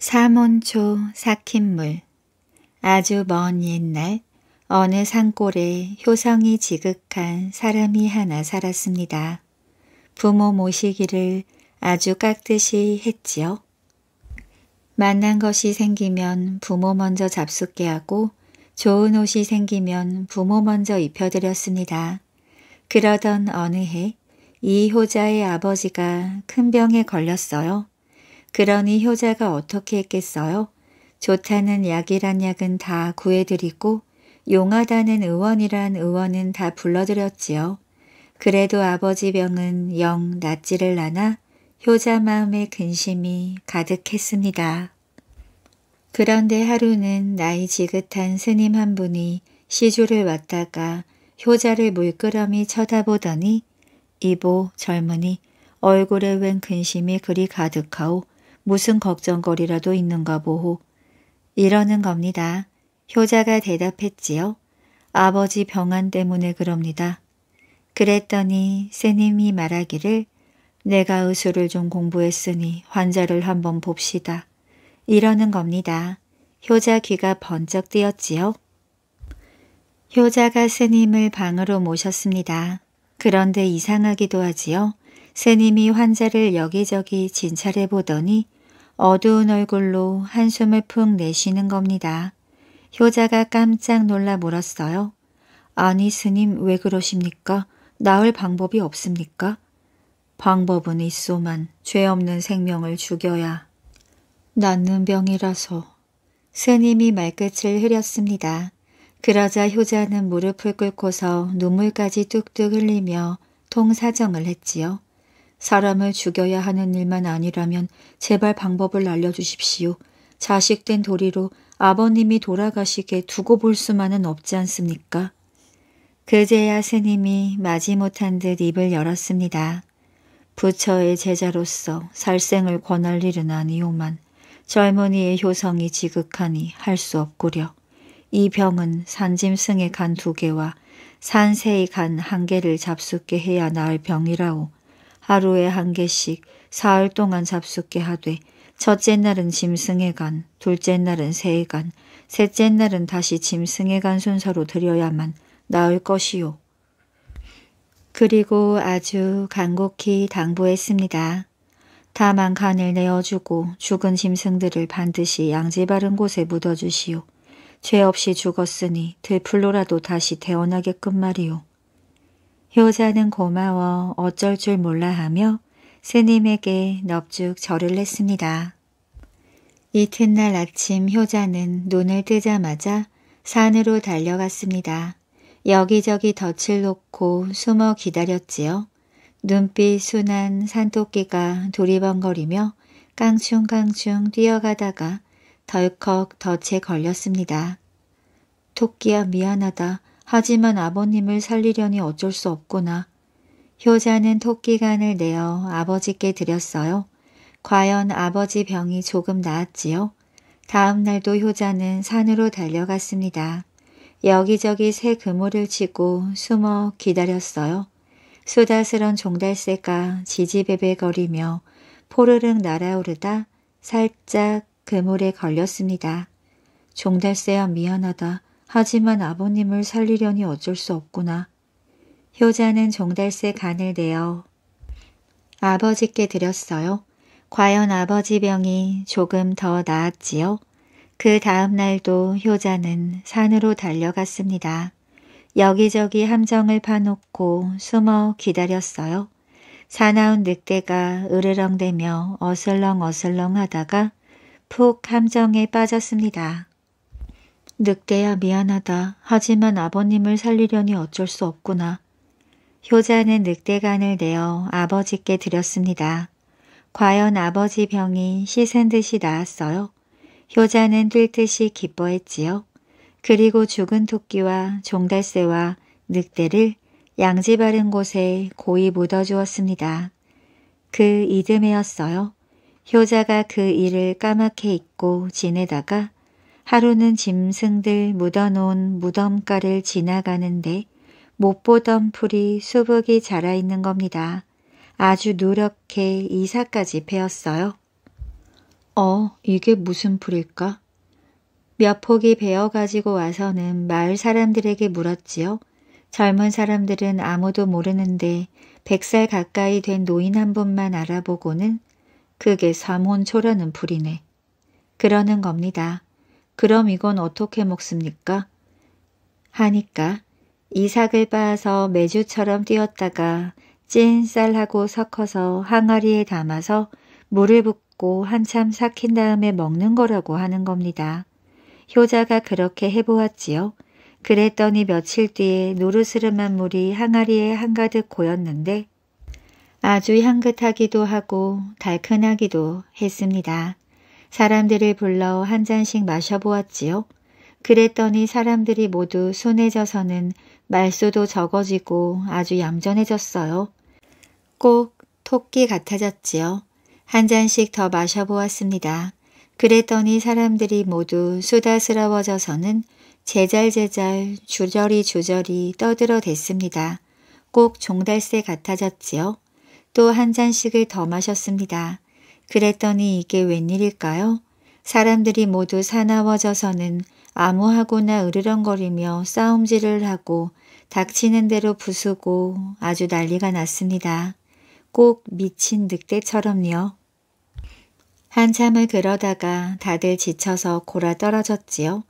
삼원초 삭힌 물 아주 먼 옛날 어느 산골에 효성이 지극한 사람이 하나 살았습니다. 부모 모시기를 아주 깍듯이 했지요. 만난 것이 생기면 부모 먼저 잡숫게 하고 좋은 옷이 생기면 부모 먼저 입혀드렸습니다. 그러던 어느 해 이 효자의 아버지가 큰 병에 걸렸어요. 그러니 효자가 어떻게 했겠어요? 좋다는 약이란 약은 다 구해드리고 용하다는 의원이란 의원은 다 불러드렸지요. 그래도 아버지 병은 영 낫지를 않아 효자 마음에 근심이 가득했습니다. 그런데 하루는 나이 지긋한 스님 한 분이 시주를 왔다가 효자를 물끄러미 쳐다보더니 이보 젊은이 얼굴에 웬 근심이 그리 가득하오 무슨 걱정거리라도 있는가 보호. 이러는 겁니다. 효자가 대답했지요. 아버지 병안 때문에 그럽니다. 그랬더니 스님이 말하기를 내가 의술을 좀 공부했으니 환자를 한번 봅시다. 이러는 겁니다. 효자 귀가 번쩍 뜨였지요. 효자가 스님을 방으로 모셨습니다. 그런데 이상하기도 하지요. 스님이 환자를 여기저기 진찰해 보더니 어두운 얼굴로 한숨을 푹 내쉬는 겁니다. 효자가 깜짝 놀라 물었어요. 아니 스님 왜 그러십니까? 나을 방법이 없습니까? 방법은 있소만 죄 없는 생명을 죽여야 낫는 병이라서 스님이 말끝을 흐렸습니다. 그러자 효자는 무릎을 꿇고서 눈물까지 뚝뚝 흘리며 통사정을 했지요. 사람을 죽여야 하는 일만 아니라면 제발 방법을 알려주십시오. 자식된 도리로 아버님이 돌아가시게 두고 볼 수만은 없지 않습니까? 그제야 스님이 마지못한 듯 입을 열었습니다. 부처의 제자로서 살생을 권할 일은 아니오만 젊은이의 효성이 지극하니 할 수 없구려. 이 병은 산짐승의 간 두 개와 산새의 간 한 개를 잡숫게 해야 나을 병이라오. 하루에 한 개씩 사흘 동안 잡숫게 하되 첫째 날은 짐승에 간, 둘째 날은 새에 간, 셋째 날은 다시 짐승에 간 순서로 드려야만 나을 것이요. 그리고 아주 간곡히 당부했습니다. 다만 간을 내어주고 죽은 짐승들을 반드시 양지 바른 곳에 묻어주시오. 죄 없이 죽었으니 들풀로라도 다시 태어나게끔 말이오. 효자는 고마워 어쩔 줄 몰라 하며 스님에게 넙죽 절을 했습니다. 이튿날 아침 효자는 눈을 뜨자마자 산으로 달려갔습니다. 여기저기 덫을 놓고 숨어 기다렸지요. 눈빛 순한 산토끼가 두리번거리며 깡충깡충 뛰어가다가 덜컥 덫에 걸렸습니다. 토끼야 미안하다. 하지만 아버님을 살리려니 어쩔 수 없구나. 효자는 토끼간을 내어 아버지께 드렸어요. 과연 아버지 병이 조금 나았지요? 다음 날도 효자는 산으로 달려갔습니다. 여기저기 새 그물을 치고 숨어 기다렸어요. 수다스런 종달새가 지지배배거리며 포르릉 날아오르다 살짝 그물에 걸렸습니다. 종달새야 미안하다. 하지만 아버님을 살리려니 어쩔 수 없구나. 효자는 종달새 간을 내어 아버지께 드렸어요. 과연 아버지 병이 조금 더 나았지요? 그 다음 날도 효자는 산으로 달려갔습니다. 여기저기 함정을 파놓고 숨어 기다렸어요. 사나운 늑대가 으르렁대며 어슬렁어슬렁 하다가 푹 함정에 빠졌습니다. 늑대야 미안하다. 하지만 아버님을 살리려니 어쩔 수 없구나. 효자는 늑대간을 내어 아버지께 드렸습니다. 과연 아버지 병이 씻은 듯이 나았어요. 효자는 뛸 듯이 기뻐했지요. 그리고 죽은 토끼와 종달새와 늑대를 양지 바른 곳에 고이 묻어주었습니다. 그 이듬해였어요. 효자가 그 일을 까맣게 잊고 지내다가 하루는 짐승들 묻어놓은 무덤가를 지나가는데 못 보던 풀이 수북이 자라있는 겁니다. 아주 노력해 이사까지 베었어요. 어, 이게 무슨 풀일까? 몇 폭이 베어가지고 와서는 마을 사람들에게 물었지요. 젊은 사람들은 아무도 모르는데 백 살 가까이 된 노인 한 분만 알아보고는 그게 삼혼초라는 풀이네. 그러는 겁니다. 그럼 이건 어떻게 먹습니까? 하니까 이삭을 빻아서 매주처럼 띄었다가 찐 쌀하고 섞어서 항아리에 담아서 물을 붓고 한참 삭힌 다음에 먹는 거라고 하는 겁니다. 효자가 그렇게 해보았지요. 그랬더니 며칠 뒤에 노르스름한 물이 항아리에 한가득 고였는데 아주 향긋하기도 하고 달큰하기도 했습니다. 사람들을 불러 한 잔씩 마셔보았지요. 그랬더니 사람들이 모두 순해져서는 말수도 적어지고 아주 얌전해졌어요. 꼭 토끼 같아졌지요. 한 잔씩 더 마셔보았습니다. 그랬더니 사람들이 모두 수다스러워져서는 제잘제잘 주저리 주저리 떠들어 댔습니다. 꼭 종달새 같아졌지요. 또 한 잔씩을 더 마셨습니다. 그랬더니 이게 웬일일까요? 사람들이 모두 사나워져서는 암호하거나 으르렁거리며 싸움질을 하고 닥치는 대로 부수고 아주 난리가 났습니다. 꼭 미친 늑대처럼요. 한참을 그러다가 다들 지쳐서 골아 떨어졌지요.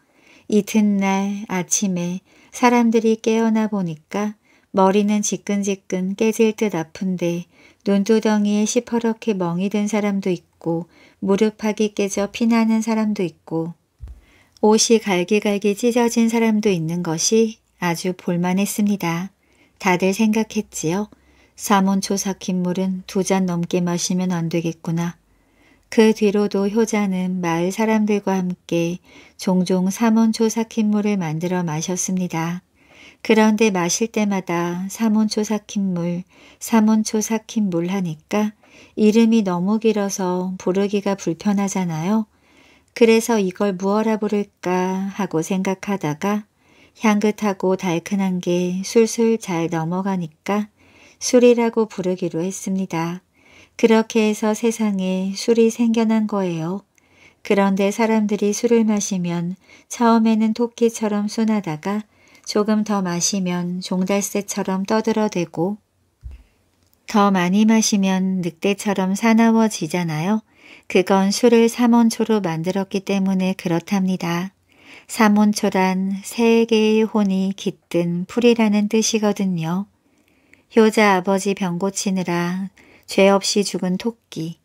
이튿날 아침에 사람들이 깨어나 보니까 머리는 지끈지끈 깨질 듯 아픈데 눈두덩이에 시퍼렇게 멍이 든 사람도 있고 무릎팍이 깨져 피나는 사람도 있고 옷이 갈기갈기 찢어진 사람도 있는 것이 아주 볼만했습니다. 다들 생각했지요. 사몬초 삭힌 물은 두 잔 넘게 마시면 안 되겠구나. 그 뒤로도 효자는 마을 사람들과 함께 종종 사몬초 삭힌 물을 만들어 마셨습니다. 그런데 마실 때마다 사온초 삭힌 물, 사온초 삭힌 물 하니까 이름이 너무 길어서 부르기가 불편하잖아요. 그래서 이걸 무엇라 부를까 하고 생각하다가 향긋하고 달큰한 게 술술 잘 넘어가니까 술이라고 부르기로 했습니다. 그렇게 해서 세상에 술이 생겨난 거예요. 그런데 사람들이 술을 마시면 처음에는 토끼처럼 순하다가 조금 더 마시면 종달새처럼 떠들어대고 더 많이 마시면 늑대처럼 사나워지잖아요. 그건 술을 삼원초로 만들었기 때문에 그렇답니다. 삼원초란 세 개의 혼이 깃든 풀이라는 뜻이거든요. 효자 아버지 병 고치느라 죄 없이 죽은 토끼,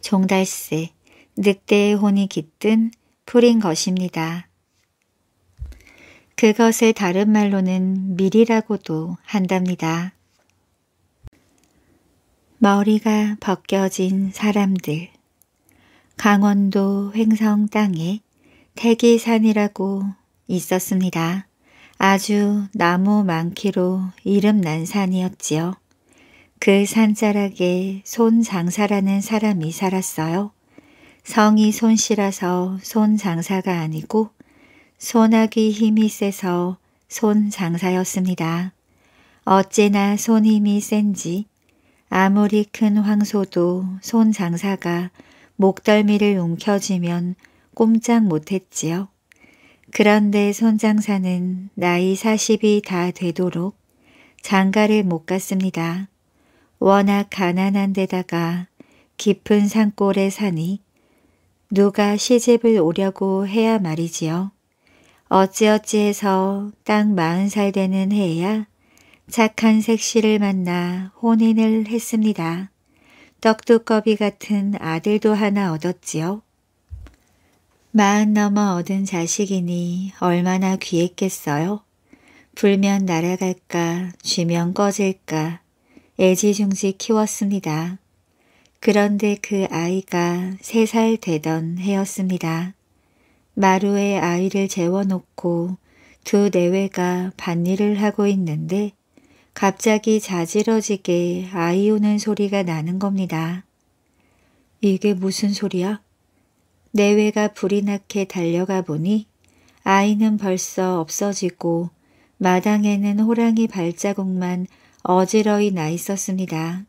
종달새, 늑대의 혼이 깃든 풀인 것입니다. 그것을 다른 말로는 밀이라고도 한답니다. 머리가 벗겨진 사람들 강원도 횡성 땅에 태기산이라고 있었습니다. 아주 나무 많기로 이름난 산이었지요. 그 산자락에 손장사라는 사람이 살았어요. 성이 손씨라서 손장사가 아니고 소나기 힘이 세서 손 장사였습니다. 어찌나 손 힘이 센지 아무리 큰 황소도 손 장사가 목덜미를 움켜쥐면 꼼짝 못했지요. 그런데 손 장사는 나이 40이 다 되도록 장가를 못 갔습니다. 워낙 가난한 데다가 깊은 산골에 사니 누가 시집을 오려고 해야 말이지요. 어찌어찌해서 딱 마흔 살 되는 해야 착한 색시를 만나 혼인을 했습니다. 떡두꺼비 같은 아들도 하나 얻었지요. 마흔 넘어 얻은 자식이니 얼마나 귀했겠어요. 불면 날아갈까 쥐면 꺼질까 애지중지 키웠습니다. 그런데 그 아이가 세 살 되던 해였습니다. 마루에 아이를 재워놓고 두 내외가 밭일을 하고 있는데 갑자기 자지러지게 아이 오는 소리가 나는 겁니다. 이게 무슨 소리야? 내외가 불이 나게 달려가 보니 아이는 벌써 없어지고 마당에는 호랑이 발자국만 어지러이 나 있었습니다.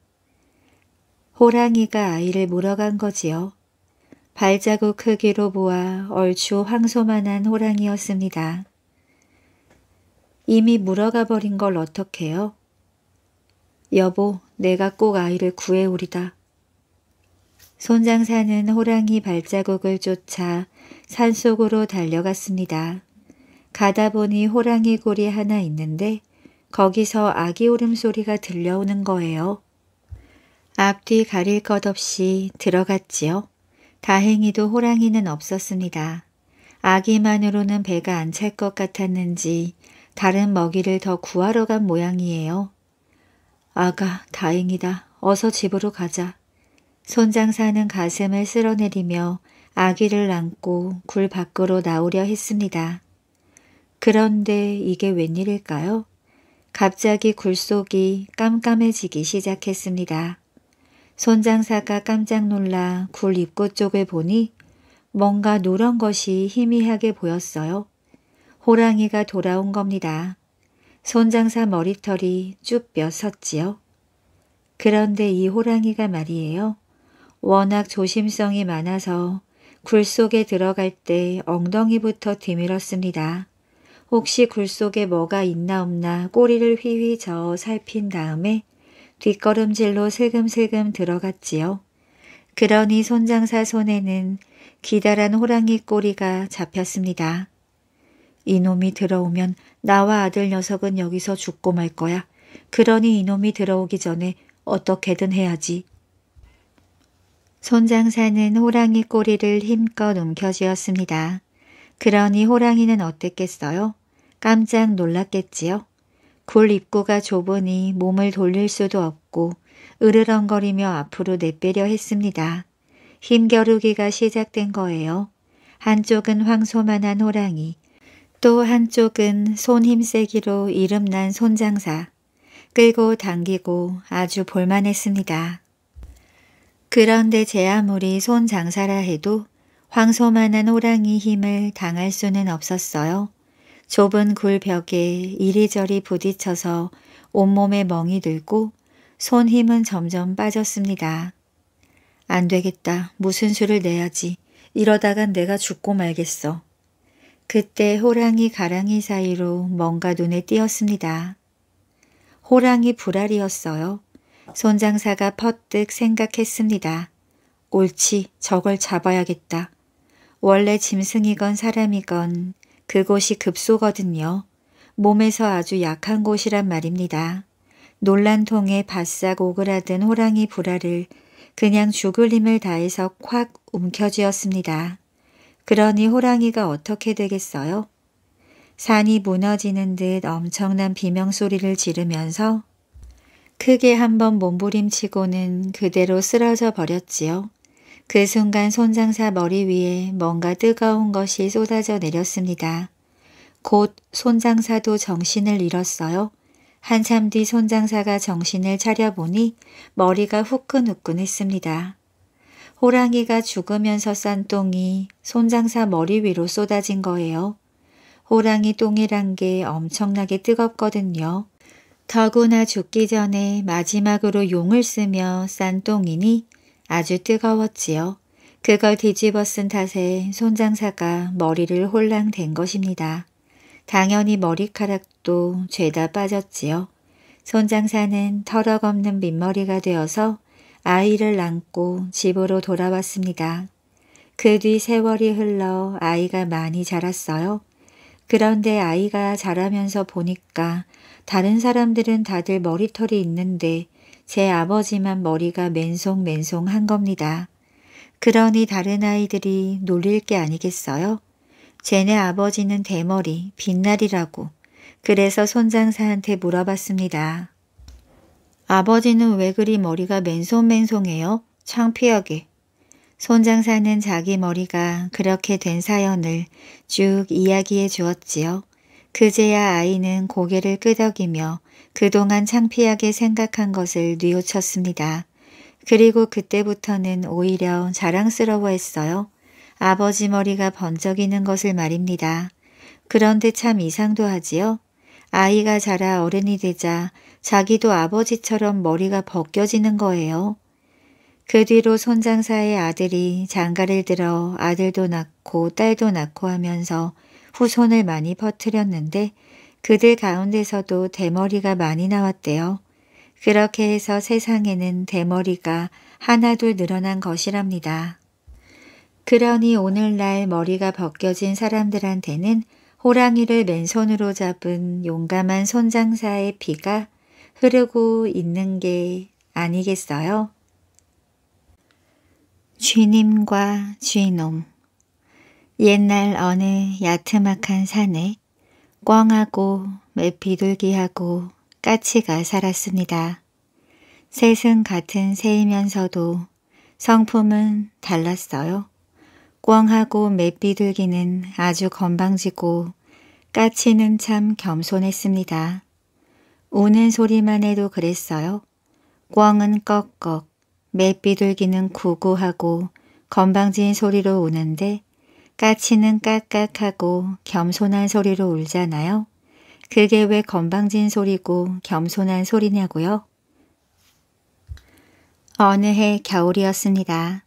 호랑이가 아이를 물어간 거지요. 발자국 크기로 보아 얼추 황소만한 호랑이였습니다. 이미 물어가 버린 걸 어떡해요? 여보, 내가 꼭 아이를 구해오리다. 손장사는 호랑이 발자국을 쫓아 산속으로 달려갔습니다. 가다 보니 호랑이 고리 하나 있는데 거기서 아기 울음소리가 들려오는 거예요. 앞뒤 가릴 것 없이 들어갔지요. 다행히도 호랑이는 없었습니다. 아기만으로는 배가 안 찰 것 같았는지 다른 먹이를 더 구하러 간 모양이에요. 아가, 다행이다. 어서 집으로 가자. 손장사는 가슴을 쓸어내리며 아기를 안고 굴 밖으로 나오려 했습니다. 그런데 이게 웬일일까요? 갑자기 굴 속이 깜깜해지기 시작했습니다. 손장사가 깜짝 놀라 굴 입구 쪽을 보니 뭔가 노란 것이 희미하게 보였어요. 호랑이가 돌아온 겁니다. 손장사 머리털이 쭉몇 섰지요. 그런데 이 호랑이가 말이에요. 워낙 조심성이 많아서 굴 속에 들어갈 때 엉덩이부터 뒤밀었습니다. 혹시 굴 속에 뭐가 있나 없나 꼬리를 휘휘 저어 살핀 다음에 뒷걸음질로 슬금슬금 들어갔지요. 그러니 손장사 손에는 기다란 호랑이 꼬리가 잡혔습니다. 이놈이 들어오면 나와 아들 녀석은 여기서 죽고 말 거야. 그러니 이놈이 들어오기 전에 어떻게든 해야지. 손장사는 호랑이 꼬리를 힘껏 움켜쥐었습니다. 그러니 호랑이는 어땠겠어요? 깜짝 놀랐겠지요? 굴 입구가 좁으니 몸을 돌릴 수도 없고 으르렁거리며 앞으로 내빼려 했습니다. 힘겨루기가 시작된 거예요. 한쪽은 황소만한 호랑이, 또 한쪽은 손 힘세기로 이름난 손장사. 끌고 당기고 아주 볼만했습니다. 그런데 제 아무리 손 장사라 해도 황소만한 호랑이 힘을 당할 수는 없었어요. 좁은 굴벽에 이리저리 부딪혀서 온몸에 멍이 들고 손 힘은 점점 빠졌습니다. 안 되겠다. 무슨 수를 내야지. 이러다간 내가 죽고 말겠어. 그때 호랑이 가랑이 사이로 뭔가 눈에 띄었습니다. 호랑이 불알이었어요. 손장사가 퍼뜩 생각했습니다. 옳지, 저걸 잡아야겠다. 원래 짐승이건 사람이건 그곳이 급소거든요. 몸에서 아주 약한 곳이란 말입니다. 놀란 통에 바싹 오그라든 호랑이 불알을 그냥 죽을 힘을 다해서 콱 움켜쥐었습니다. 그러니 호랑이가 어떻게 되겠어요? 산이 무너지는 듯 엄청난 비명소리를 지르면서 크게 한 번 몸부림치고는 그대로 쓰러져 버렸지요. 그 순간 손장사 머리 위에 뭔가 뜨거운 것이 쏟아져 내렸습니다. 곧 손장사도 정신을 잃었어요. 한참 뒤 손장사가 정신을 차려보니 머리가 후끈후끈했습니다. 호랑이가 죽으면서 싼 똥이 손장사 머리 위로 쏟아진 거예요. 호랑이 똥이란 게 엄청나게 뜨겁거든요. 더구나 죽기 전에 마지막으로 용을 쓰며 싼 똥이니 아주 뜨거웠지요. 그걸 뒤집어 쓴 탓에 손장사가 머리를 홀랑 댄 것입니다. 당연히 머리카락도 죄다 빠졌지요. 손장사는 터럭없는 민머리가 되어서 아이를 안고 집으로 돌아왔습니다. 그 뒤 세월이 흘러 아이가 많이 자랐어요. 그런데 아이가 자라면서 보니까 다른 사람들은 다들 머리털이 있는데 제 아버지만 머리가 맨송맨송한 겁니다. 그러니 다른 아이들이 놀릴 게 아니겠어요? 쟤네 아버지는 대머리, 빛날이라고. 그래서 손장사한테 물어봤습니다. 아버지는 왜 그리 머리가 맨송맨송해요 창피하게. 손장사는 자기 머리가 그렇게 된 사연을 쭉 이야기해 주었지요. 그제야 아이는 고개를 끄덕이며 그동안 창피하게 생각한 것을 뉘우쳤습니다. 그리고 그때부터는 오히려 자랑스러워했어요. 아버지 머리가 번쩍이는 것을 말입니다. 그런데 참 이상도 하지요. 아이가 자라 어른이 되자 자기도 아버지처럼 머리가 벗겨지는 거예요. 그 뒤로 손장사의 아들이 장가를 들어 아들도 낳고 딸도 낳고 하면서 후손을 많이 퍼뜨렸는데 그들 가운데서도 대머리가 많이 나왔대요. 그렇게 해서 세상에는 대머리가 하나둘 늘어난 것이랍니다. 그러니 오늘날 머리가 벗겨진 사람들한테는 호랑이를 맨손으로 잡은 용감한 손장사의 피가 흐르고 있는 게 아니겠어요? 쥐님과 쥐놈 옛날 어느 야트막한 산에 꽝하고 맵비둘기하고 까치가 살았습니다. 셋은 같은 새이면서도 성품은 달랐어요. 꽝하고 맵비둘기는 아주 건방지고 까치는 참 겸손했습니다. 우는 소리만 해도 그랬어요. 꽝은 꺽꺽, 맵비둘기는 구구하고 건방진 소리로 우는데 까치는 깍깍하고 겸손한 소리로 울잖아요. 그게 왜 건방진 소리고 겸손한 소리냐고요? 어느 해 겨울이었습니다.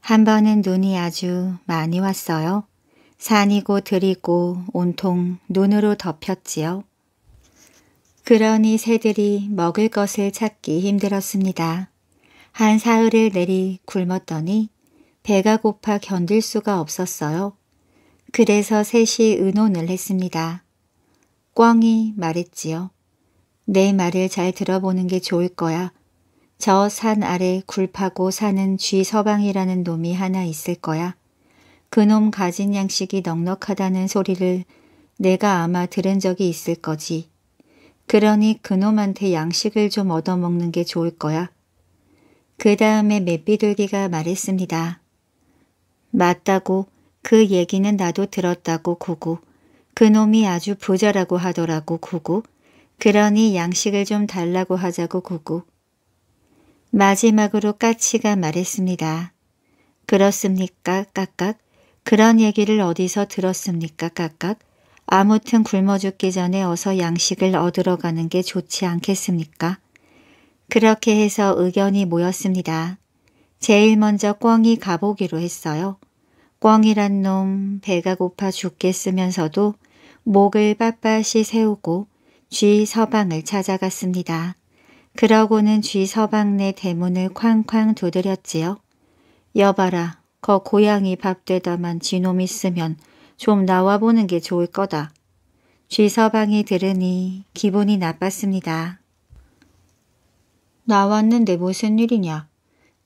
한 번은 눈이 아주 많이 왔어요. 산이고 들이고 온통 눈으로 덮였지요. 그러니 새들이 먹을 것을 찾기 힘들었습니다. 한 사흘을 내리 굶었더니 배가 고파 견딜 수가 없었어요. 그래서 셋이 의논을 했습니다. 꽝이 말했지요. 내 말을 잘 들어보는 게 좋을 거야. 저 산 아래 굴파고 사는 쥐 서방이라는 놈이 하나 있을 거야. 그 놈 가진 양식이 넉넉하다는 소리를 내가 아마 들은 적이 있을 거지. 그러니 그놈한테 양식을 좀 얻어먹는 게 좋을 거야. 그 다음에 맷비둘기가 말했습니다. 맞다고 그 얘기는 나도 들었다고 고고 그놈이 아주 부자라고 하더라고 고고 그러니 양식을 좀 달라고 하자고 고고 마지막으로 까치가 말했습니다. 그렇습니까 깍깍 그런 얘기를 어디서 들었습니까 깍깍 아무튼 굶어 죽기 전에 어서 양식을 얻으러 가는 게 좋지 않겠습니까? 그렇게 해서 의견이 모였습니다. 제일 먼저 꿩이 가보기로 했어요. 꿩이란 놈 배가 고파 죽겠으면서도 목을 빳빳이 세우고 쥐 서방을 찾아갔습니다. 그러고는 쥐 서방 내 대문을 쾅쾅 두드렸지요. 여봐라, 거 고양이 밥 되다만 쥐놈 있으면 좀 나와보는 게 좋을 거다. 쥐 서방이 들으니 기분이 나빴습니다. 나왔는데 무슨 일이냐?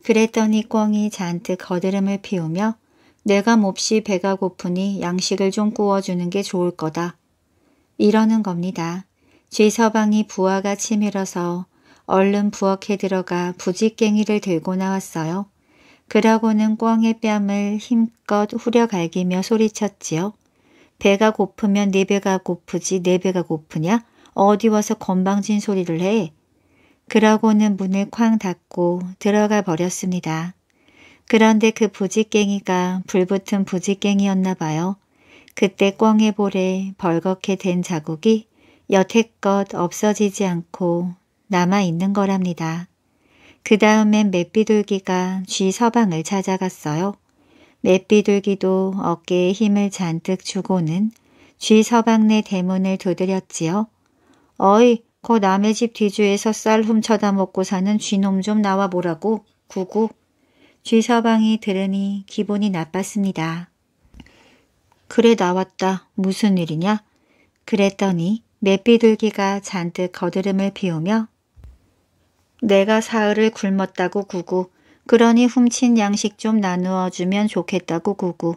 그랬더니 꿩이 잔뜩 거드름을 피우며 내가 몹시 배가 고프니 양식을 좀 구워주는 게 좋을 거다. 이러는 겁니다. 쥐서방이 부하가 치밀어서 얼른 부엌에 들어가 부지깽이를 들고 나왔어요. 그러고는 꿩의 뺨을 힘껏 후려갈기며 소리쳤지요. 배가 고프면 네 배가 고프지 네 배가 고프냐? 어디 와서 건방진 소리를 해. 그러고는 문을 쾅 닫고 들어가 버렸습니다. 그런데 그 부지깽이가 불붙은 부지깽이였나 봐요. 그때 꽝의 볼에 벌겋게 된 자국이 여태껏 없어지지 않고 남아있는 거랍니다. 그 다음엔 맷비둘기가 쥐 서방을 찾아갔어요. 맷비둘기도 어깨에 힘을 잔뜩 주고는 쥐 서방 내 대문을 두드렸지요. 어이 거 남의 집 뒤주에서 쌀 훔쳐다 먹고 사는 쥐놈 좀 나와 보라고 구구 쥐서방이 들으니 기분이 나빴습니다. 그래 나왔다. 무슨 일이냐? 그랬더니 맷비둘기가 잔뜩 거드름을 피우며 내가 사흘을 굶었다고 구구 그러니 훔친 양식 좀 나누어 주면 좋겠다고 구구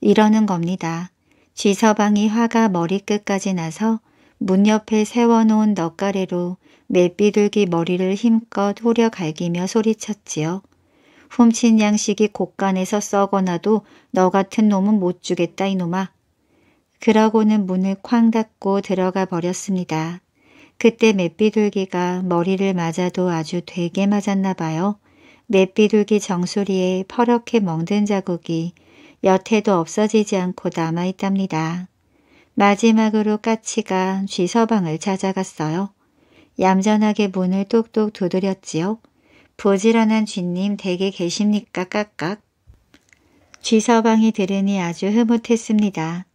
이러는 겁니다. 쥐서방이 화가 머리끝까지 나서 문 옆에 세워놓은 넛가래로 맷비둘기 머리를 힘껏 후려 갈기며 소리쳤지요. 훔친 양식이 곳간에서 썩어나도 너 같은 놈은 못 주겠다 이놈아. 그러고는 문을 쾅 닫고 들어가 버렸습니다. 그때 맷비둘기가 머리를 맞아도 아주 되게 맞았나 봐요. 맷비둘기 정수리에 퍼렇게 멍든 자국이 여태도 없어지지 않고 남아있답니다. 마지막으로 까치가 쥐서방을 찾아갔어요. 얌전하게 문을 똑똑 두드렸지요. 부지런한 쥐님 댁에 계십니까 깍깍? 쥐서방이 들으니 아주 흐뭇했습니다.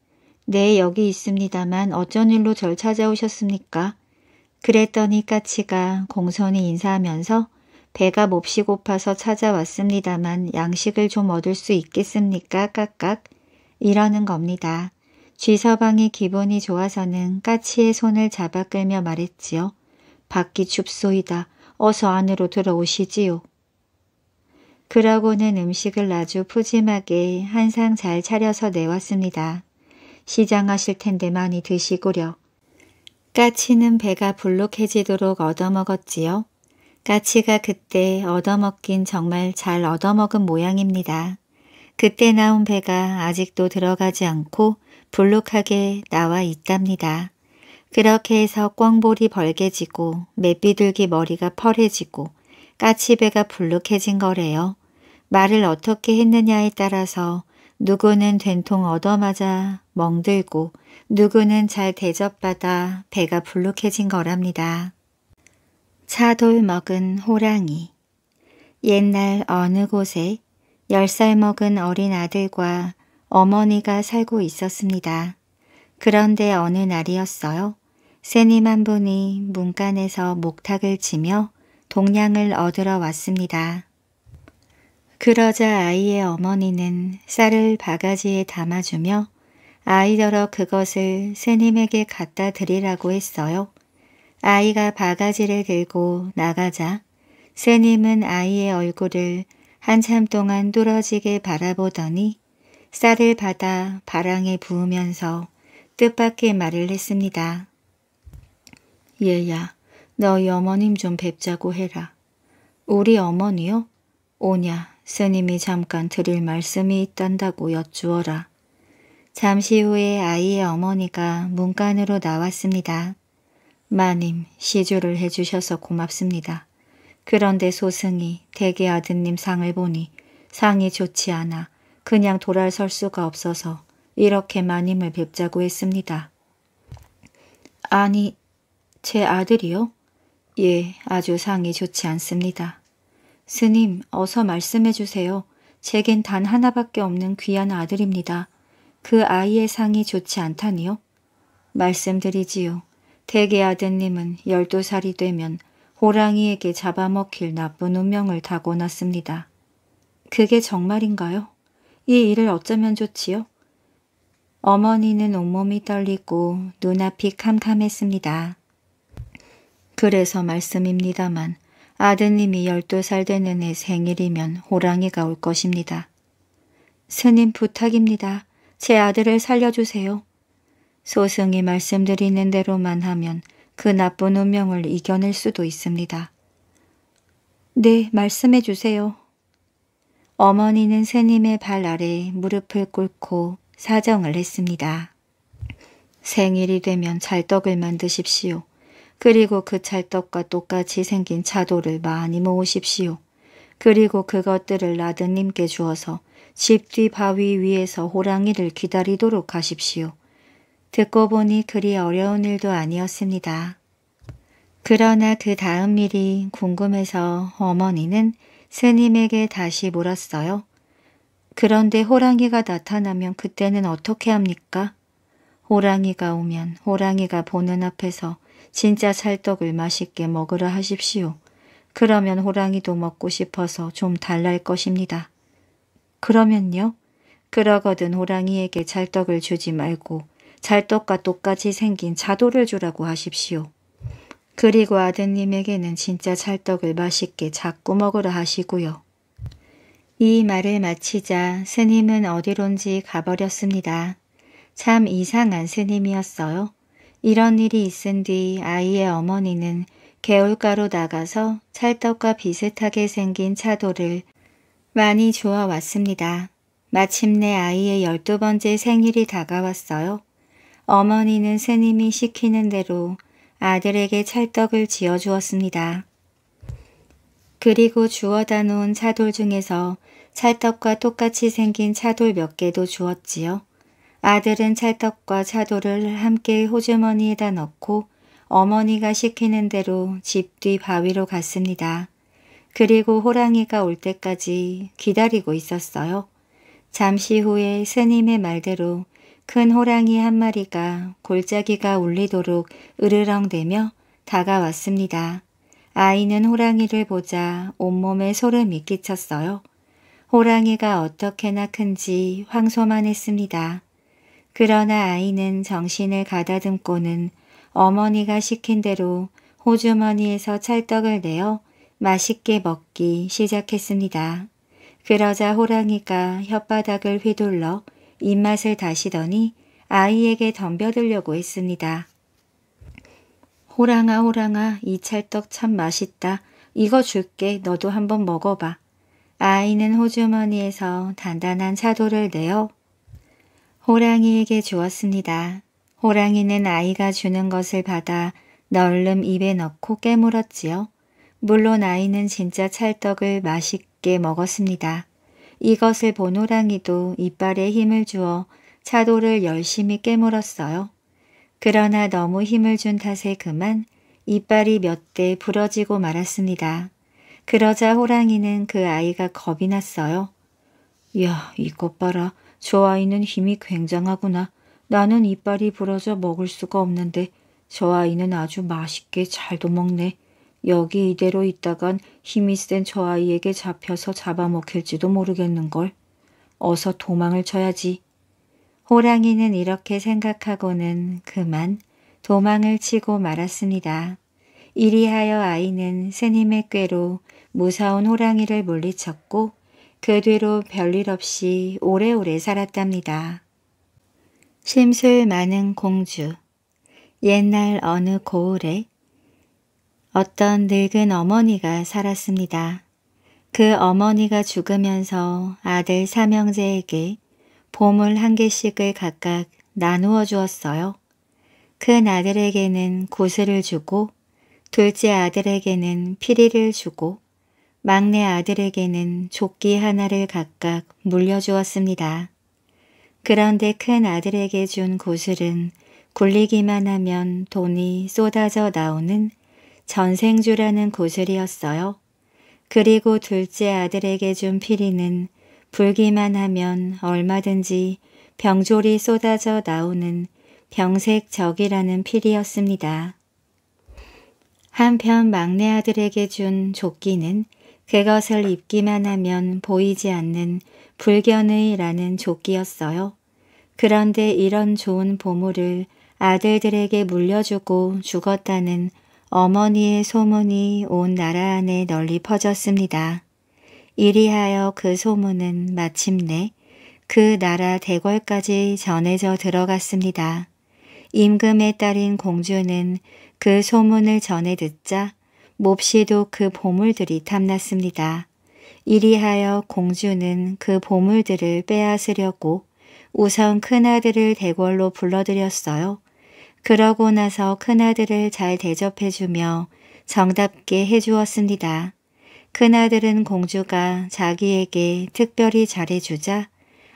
네 여기 있습니다만 어쩐 일로 절 찾아오셨습니까? 그랬더니 까치가 공손히 인사하면서 배가 몹시 고파서 찾아왔습니다만 양식을 좀 얻을 수 있겠습니까? 깍깍 이러는 겁니다. 쥐서방이 기분이 좋아서는 까치의 손을 잡아 끌며 말했지요. 밖이 춥소이다. 어서 안으로 들어오시지요. 그러고는 음식을 아주 푸짐하게 한 상 잘 차려서 내왔습니다. 시장하실 텐데 많이 드시고려. 까치는 배가 불룩해지도록 얻어먹었지요. 까치가 그때 얻어먹긴 정말 잘 얻어먹은 모양입니다. 그때 나온 배가 아직도 들어가지 않고 불룩하게 나와 있답니다. 그렇게 해서 꽝볼이 벌개지고 맷비둘기 머리가 펄해지고 까치배가 불룩해진 거래요. 말을 어떻게 했느냐에 따라서 누구는 된통 얻어맞아 멍들고 누구는 잘 대접받아 배가 불룩해진 거랍니다. 차돌 먹은 호랑이 옛날 어느 곳에 열살 먹은 어린 아들과 어머니가 살고 있었습니다. 그런데 어느 날이었어요. 스님 한 분이 문간에서 목탁을 치며 동량을 얻으러 왔습니다. 그러자 아이의 어머니는 쌀을 바가지에 담아주며 아이더러 그것을 스님에게 갖다 드리라고 했어요. 아이가 바가지를 들고 나가자 스님은 아이의 얼굴을 한참 동안 뚫어지게 바라보더니 쌀을 받아 바랑에 부으면서 뜻밖의 말을 했습니다. 얘야, 너희 어머님 좀 뵙자고 해라. 우리 어머니요? 오냐, 스님이 잠깐 드릴 말씀이 있단다고 여쭈어라. 잠시 후에 아이의 어머니가 문간으로 나왔습니다. 마님, 시주를 해주셔서 고맙습니다. 그런데 소승이 대개 아드님 상을 보니 상이 좋지 않아 그냥 돌아설 수가 없어서 이렇게 마님을 뵙자고 했습니다. 아니, 제 아들이요? 예, 아주 상이 좋지 않습니다. 스님, 어서 말씀해 주세요. 제겐 단 하나밖에 없는 귀한 아들입니다. 그 아이의 상이 좋지 않다니요? 말씀드리지요. 대개 아드님은 열두 살이 되면 호랑이에게 잡아먹힐 나쁜 운명을 타고났습니다 그게 정말인가요? 이 일을 어쩌면 좋지요? 어머니는 온몸이 떨리고 눈앞이 캄캄했습니다. 그래서 말씀입니다만 아드님이 12살 되는 애 생일이면 호랑이가 올 것입니다. 스님 부탁입니다. 제 아들을 살려주세요. 소승이 말씀드리는 대로만 하면 그 나쁜 운명을 이겨낼 수도 있습니다. 네, 말씀해 주세요. 어머니는 스님의 발 아래 무릎을 꿇고 사정을 했습니다. 생일이 되면 찰떡을 만드십시오. 그리고 그 찰떡과 똑같이 생긴 차도를 많이 모으십시오. 그리고 그것들을 라드님께 주어서 집 뒤 바위 위에서 호랑이를 기다리도록 하십시오. 듣고 보니 그리 어려운 일도 아니었습니다. 그러나 그 다음 일이 궁금해서 어머니는 스님에게 다시 물었어요. 그런데 호랑이가 나타나면 그때는 어떻게 합니까? 호랑이가 오면 호랑이가 보는 앞에서 진짜 찰떡을 맛있게 먹으라 하십시오. 그러면 호랑이도 먹고 싶어서 좀 달랄 것입니다. 그러면요? 그러거든 호랑이에게 찰떡을 주지 말고 찰떡과 똑같이 생긴 자도를 주라고 하십시오. 그리고 아드님에게는 진짜 찰떡을 맛있게 자꾸 먹으라 하시고요. 이 말을 마치자 스님은 어디론지 가버렸습니다. 참 이상한 스님이었어요. 이런 일이 있은 뒤 아이의 어머니는 개울가로 나가서 찰떡과 비슷하게 생긴 차도를 많이 주워 왔습니다. 마침내 아이의 열두 번째 생일이 다가왔어요. 어머니는 스님이 시키는 대로 아들에게 찰떡을 지어 주었습니다. 그리고 주워다 놓은 차돌 중에서 찰떡과 똑같이 생긴 차돌 몇 개도 주었지요. 아들은 찰떡과 차돌을 함께 호주머니에다 넣고 어머니가 시키는 대로 집 뒤 바위로 갔습니다. 그리고 호랑이가 올 때까지 기다리고 있었어요. 잠시 후에 스님의 말대로 큰 호랑이 한 마리가 골짜기가 울리도록 으르렁대며 다가왔습니다. 아이는 호랑이를 보자 온몸에 소름이 끼쳤어요. 호랑이가 어떻게나 큰지 황소만 했습니다. 그러나 아이는 정신을 가다듬고는 어머니가 시킨 대로 호주머니에서 찰떡을 내어 맛있게 먹기 시작했습니다. 그러자 호랑이가 혓바닥을 휘둘러 입맛을 다시더니 아이에게 덤벼들려고 했습니다. 호랑아 호랑아 이 찰떡 참 맛있다. 이거 줄게 너도 한번 먹어봐. 아이는 호주머니에서 단단한 차도를 내어 호랑이에게 주었습니다. 호랑이는 아이가 주는 것을 받아 널름 입에 넣고 깨물었지요. 물론 아이는 진짜 찰떡을 맛있게 먹었습니다. 이것을 본 호랑이도 이빨에 힘을 주어 차도를 열심히 깨물었어요. 그러나 너무 힘을 준 탓에 그만 이빨이 몇 대 부러지고 말았습니다. 그러자 호랑이는 그 아이가 겁이 났어요. 야, 이것 봐라. 저 아이는 힘이 굉장하구나. 나는 이빨이 부러져 먹을 수가 없는데 저 아이는 아주 맛있게 잘도 먹네. 여기 이대로 있다간 힘이 센 저 아이에게 잡혀서 잡아먹힐지도 모르겠는걸. 어서 도망을 쳐야지. 호랑이는 이렇게 생각하고는 그만 도망을 치고 말았습니다. 이리하여 아이는 스님의 꾀로 무서운 호랑이를 물리쳤고 그 뒤로 별일 없이 오래오래 살았답니다. 심술 많은 공주 옛날 어느 고을에 어떤 늙은 어머니가 살았습니다. 그 어머니가 죽으면서 아들 삼형제에게 보물 한 개씩을 각각 나누어 주었어요. 큰 아들에게는 구슬을 주고 둘째 아들에게는 피리를 주고 막내 아들에게는 조끼 하나를 각각 물려주었습니다. 그런데 큰 아들에게 준 구슬은 굴리기만 하면 돈이 쏟아져 나오는 전생주라는 고슬이었어요 그리고 둘째 아들에게 준 피리는 불기만 하면 얼마든지 병졸이 쏟아져 나오는 병색적이라는 피리였습니다 한편 막내 아들에게 준 조끼는 그것을 입기만 하면 보이지 않는 불견의라는 조끼였어요. 그런데 이런 좋은 보물을 아들들에게 물려주고 죽었다는 어머니의 소문이 온 나라 안에 널리 퍼졌습니다. 이리하여 그 소문은 마침내 그 나라 대궐까지 전해져 들어갔습니다. 임금의 딸인 공주는 그 소문을 전해 듣자 몹시도 그 보물들이 탐났습니다. 이리하여 공주는 그 보물들을 빼앗으려고 우선 큰아들을 대궐로 불러들였어요. 그러고 나서 큰아들을 잘 대접해주며 정답게 해주었습니다. 큰아들은 공주가 자기에게 특별히 잘해주자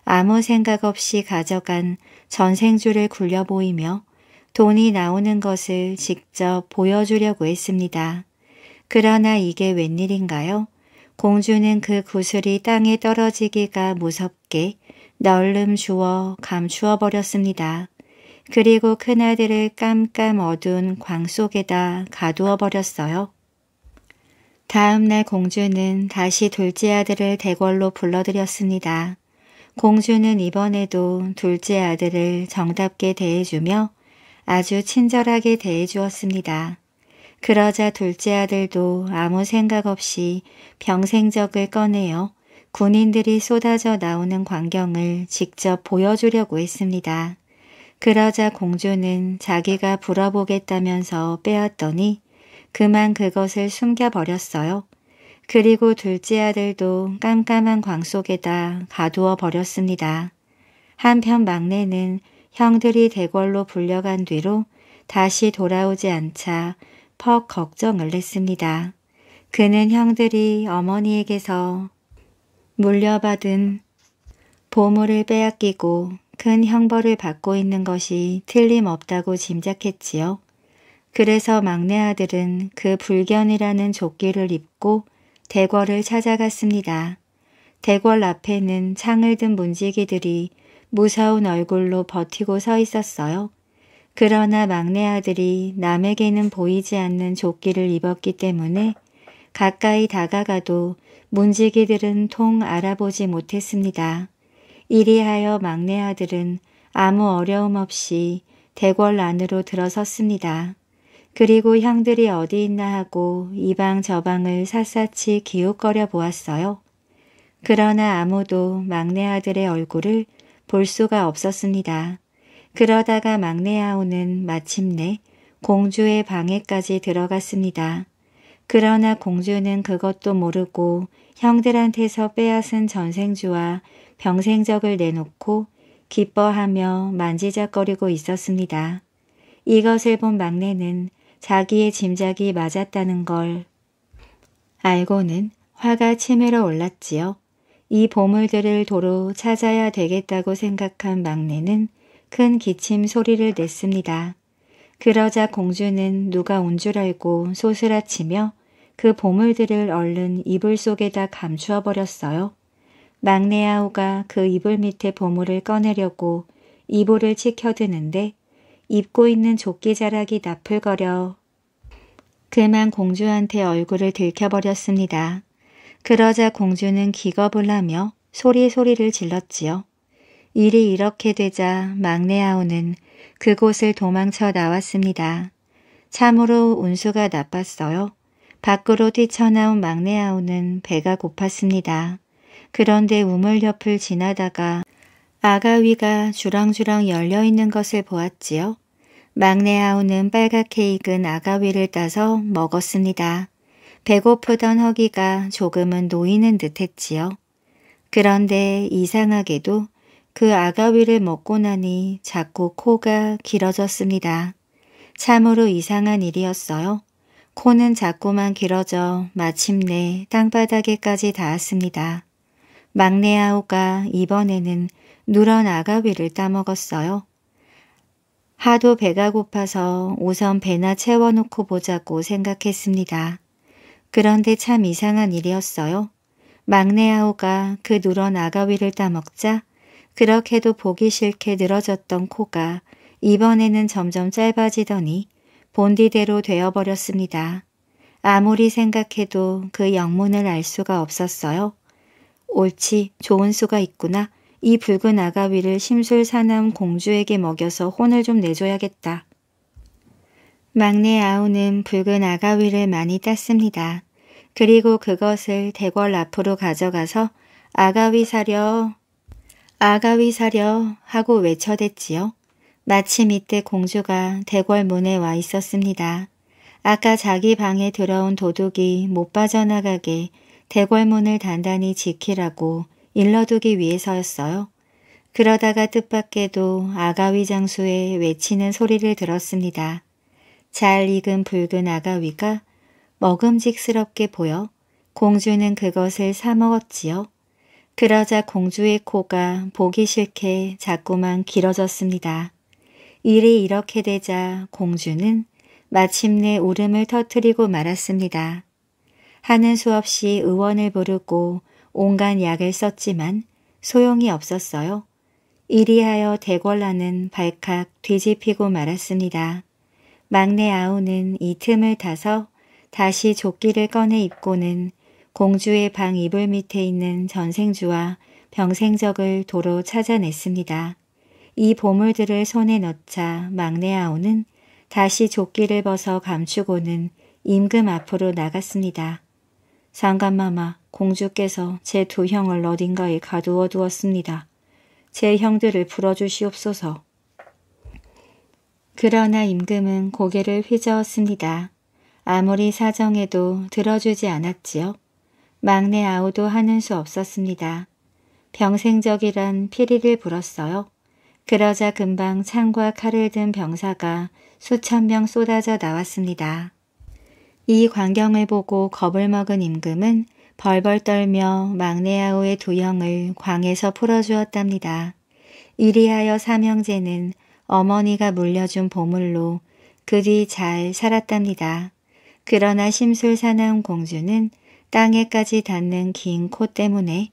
아무 생각 없이 가져간 전생주를 굴려 보이며 돈이 나오는 것을 직접 보여주려고 했습니다. 그러나 이게 웬일인가요? 공주는 그 구슬이 땅에 떨어지기가 무섭게 널름 주워 감추어 버렸습니다. 그리고 큰아들을 깜깜 어두운 광 속에다 가두어 버렸어요. 다음 날 공주는 다시 둘째 아들을 대궐로 불러들였습니다. 공주는 이번에도 둘째 아들을 정답게 대해주며 아주 친절하게 대해주었습니다. 그러자 둘째 아들도 아무 생각 없이 병생적을 꺼내어 군인들이 쏟아져 나오는 광경을 직접 보여주려고 했습니다. 그러자 공주는 자기가 불어보겠다면서 빼앗더니 그만 그것을 숨겨버렸어요. 그리고 둘째 아들도 깜깜한 광 속에다 가두어 버렸습니다. 한편 막내는 형들이 대궐로 불려간 뒤로 다시 돌아오지 않자 퍽 걱정을 냈습니다. 그는 형들이 어머니에게서 물려받은 보물을 빼앗기고 큰 형벌을 받고 있는 것이 틀림없다고 짐작했지요. 그래서 막내 아들은 그 불견이라는 조끼를 입고 대궐을 찾아갔습니다. 대궐 앞에는 창을 든 문지기들이 무서운 얼굴로 버티고 서 있었어요. 그러나 막내 아들이 남에게는 보이지 않는 조끼를 입었기 때문에 가까이 다가가도 문지기들은 통 알아보지 못했습니다. 이리하여 막내 아들은 아무 어려움 없이 대궐 안으로 들어섰습니다. 그리고 형들이 어디 있나 하고 이방 저방을 샅샅이 기웃거려 보았어요. 그러나 아무도 막내 아들의 얼굴을 볼 수가 없었습니다. 그러다가 막내 아우는 마침내 공주의 방에까지 들어갔습니다. 그러나 공주는 그것도 모르고 형들한테서 빼앗은 전생주와 병생적을 내놓고 기뻐하며 만지작거리고 있었습니다. 이것을 본 막내는 자기의 짐작이 맞았다는 걸 알고는 화가 치밀어 올랐지요. 이 보물들을 도로 찾아야 되겠다고 생각한 막내는 큰 기침 소리를 냈습니다. 그러자 공주는 누가 온 줄 알고 소스라치며 그 보물들을 얼른 이불 속에다 감추어 버렸어요. 막내 아우가 그 이불 밑에 보물을 꺼내려고 이불을 치켜드는데 입고 있는 조끼 자락이 나풀거려 그만 공주한테 얼굴을 들켜버렸습니다. 그러자 공주는 기겁을 하며 소리소리를 질렀지요. 일이 이렇게 되자 막내 아우는 그곳을 도망쳐 나왔습니다. 참으로 운수가 나빴어요. 밖으로 뛰쳐나온 막내 아우는 배가 고팠습니다. 그런데 우물 옆을 지나다가 아가위가 주렁주렁 열려있는 것을 보았지요. 막내 아우는 빨갛 게 익은 아가위를 따서 먹었습니다. 배고프던 허기가 조금은 놓이는 듯했지요. 그런데 이상하게도 그 아가위를 먹고 나니 자꾸 코가 길어졌습니다. 참으로 이상한 일이었어요. 코는 자꾸만 길어져 마침내 땅바닥에까지 닿았습니다. 막내 아우가 이번에는 누런 아가위를 따먹었어요. 하도 배가 고파서 우선 배나 채워놓고 보자고 생각했습니다. 그런데 참 이상한 일이었어요. 막내 아우가그 누런 아가위를 따먹자 그렇게도 보기 싫게 늘어졌던 코가 이번에는 점점 짧아지더니 본디대로 되어버렸습니다. 아무리 생각해도 그 영문을 알 수가 없었어요. 옳지 좋은 수가 있구나. 이 붉은 아가위를 심술사남 공주에게 먹여서 혼을 좀 내줘야겠다. 막내 아우는 붉은 아가위를 많이 땄습니다. 그리고 그것을 대궐 앞으로 가져가서 아가위 사려, 아가위 사려 하고 외쳐댔지요. 마침 이때 공주가 대궐 문에 와 있었습니다. 아까 자기 방에 들어온 도둑이 못 빠져나가게 대궐문을 단단히 지키라고 일러두기 위해서였어요. 그러다가 뜻밖에도 아가위 장수의 외치는 소리를 들었습니다. 잘 익은 붉은 아가위가 먹음직스럽게 보여 공주는 그것을 사먹었지요. 그러자 공주의 코가 보기 싫게 자꾸만 길어졌습니다. 일이 이렇게 되자 공주는 마침내 울음을 터뜨리고 말았습니다. 하는 수 없이 의원을 부르고 온갖 약을 썼지만 소용이 없었어요. 이리하여 대궐라는 발칵 뒤집히고 말았습니다. 막내 아우는 이 틈을 타서 다시 조끼를 꺼내 입고는 공주의 방 이불 밑에 있는 전생주와 병생적을 도로 찾아냈습니다. 이 보물들을 손에 넣자 막내 아우는 다시 조끼를 벗어 감추고는 임금 앞으로 나갔습니다. 장관마마 공주께서 제 두 형을 어딘가에 가두어 두었습니다. 제 형들을 불어주시옵소서. 그러나 임금은 고개를 휘저었습니다. 아무리 사정해도 들어주지 않았지요. 막내 아우도 하는 수 없었습니다. 병생적이란 피리를 불었어요. 그러자 금방 창과 칼을 든 병사가 수천 명 쏟아져 나왔습니다. 이 광경을 보고 겁을 먹은 임금은 벌벌 떨며 막내 아우의 두 형을 광에서 풀어주었답니다. 이리하여 삼형제는 어머니가 물려준 보물로 그리 잘 살았답니다. 그러나 심술사나운 공주는 땅에까지 닿는 긴 코 때문에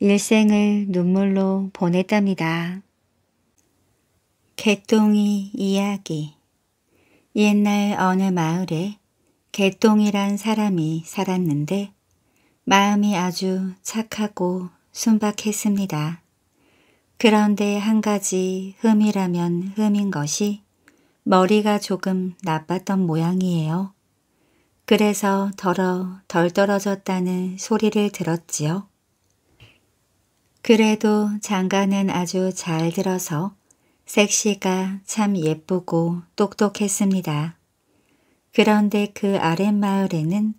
일생을 눈물로 보냈답니다. 개똥이 이야기 옛날 어느 마을에 개똥이란 사람이 살았는데 마음이 아주 착하고 순박했습니다. 그런데 한 가지 흠이라면 흠인 것이 머리가 조금 나빴던 모양이에요. 그래서 덜어 덜 떨어졌다는 소리를 들었지요. 그래도 장가는 아주 잘 들어서 섹시가 참 예쁘고 똑똑했습니다. 그런데 그 아랫마을에는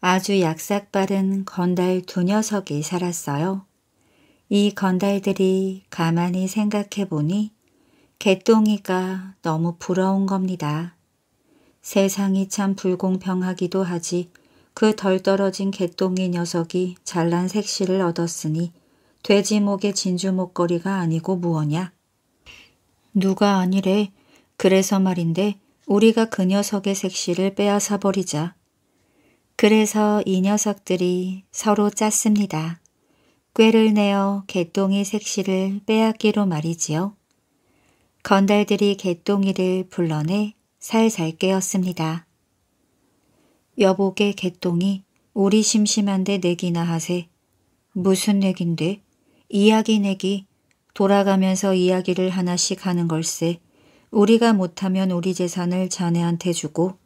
아주 약삭빠른 건달 두 녀석이 살았어요. 이 건달들이 가만히 생각해보니 개똥이가 너무 부러운 겁니다. 세상이 참 불공평하기도 하지 그 덜 떨어진 개똥이 녀석이 잘난 색시를 얻었으니 돼지목에 진주 목걸이가 아니고 무엇냐? 누가 아니래. 그래서 말인데 우리가 그 녀석의 색시를 빼앗아 버리자. 그래서 이 녀석들이 서로 짰습니다. 꾀를 내어 개똥이 색시를 빼앗기로 말이지요. 건달들이 개똥이를 불러내 살살 깨었습니다. 여보게 개똥이 우리 심심한데 내기나 하세. 무슨 내긴데? 이야기 내기. 돌아가면서 이야기를 하나씩 하는 걸세. 우리가 못하면 우리 재산을 자네한테 주고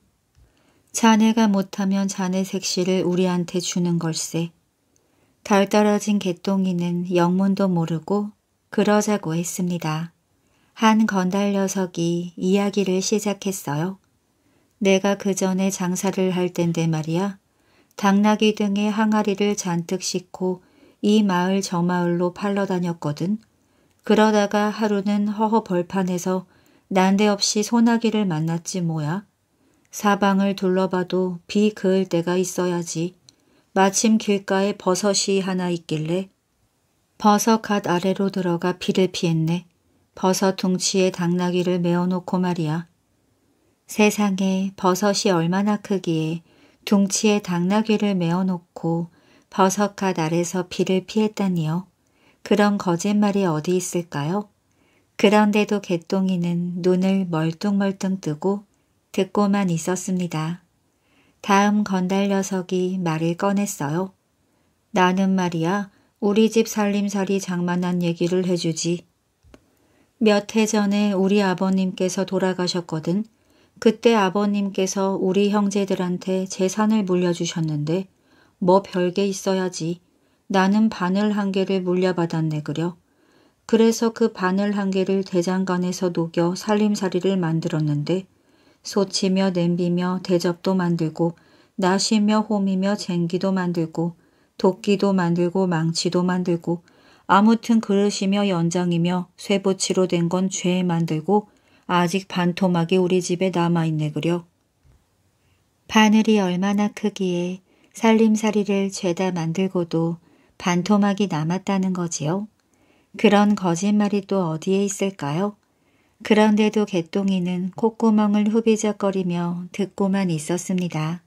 자네가 못하면 자네 색시를 우리한테 주는 걸세. 달 떨어진 개똥이는 영문도 모르고 그러자고 했습니다. 한 건달 녀석이 이야기를 시작했어요. 내가 그 전에 장사를 할 땐데 말이야. 당나귀 등의 항아리를 잔뜩 싣고 이 마을 저 마을로 팔러 다녔거든. 그러다가 하루는 허허벌판에서 난데없이 소나기를 만났지 뭐야. 사방을 둘러봐도 비 그을 때가 있어야지. 마침 길가에 버섯이 하나 있길래 버섯 갓 아래로 들어가 비를 피했네. 버섯 둥치에 당나귀를 메어놓고 말이야. 세상에 버섯이 얼마나 크기에 둥치에 당나귀를 메어놓고 버섯 갓 아래서 비를 피했다니요. 그런 거짓말이 어디 있을까요? 그런데도 개똥이는 눈을 멀뚱멀뚱 뜨고 듣고만 있었습니다. 다음 건달 녀석이 말을 꺼냈어요. 나는 말이야 우리 집 살림살이 장만한 얘기를 해주지. 몇 해 전에 우리 아버님께서 돌아가셨거든. 그때 아버님께서 우리 형제들한테 재산을 물려주셨는데 뭐 별게 있어야지. 나는 바늘 한 개를 물려받았네 그려. 그래서 그 바늘 한 개를 대장간에서 녹여 살림살이를 만들었는데 소치며 냄비며 대접도 만들고 나시며 홈이며 쟁기도 만들고 도끼도 만들고 망치도 만들고 아무튼 그릇이며 연장이며 쇠붙이로 된 건 죄 만들고 아직 반토막이 우리 집에 남아있네 그려. 바늘이 얼마나 크기에 살림살이를 죄다 만들고도 반토막이 남았다는 거지요. 그런 거짓말이 또 어디에 있을까요? 그런데도 개똥이는 콧구멍을 후비적거리며 듣고만 있었습니다.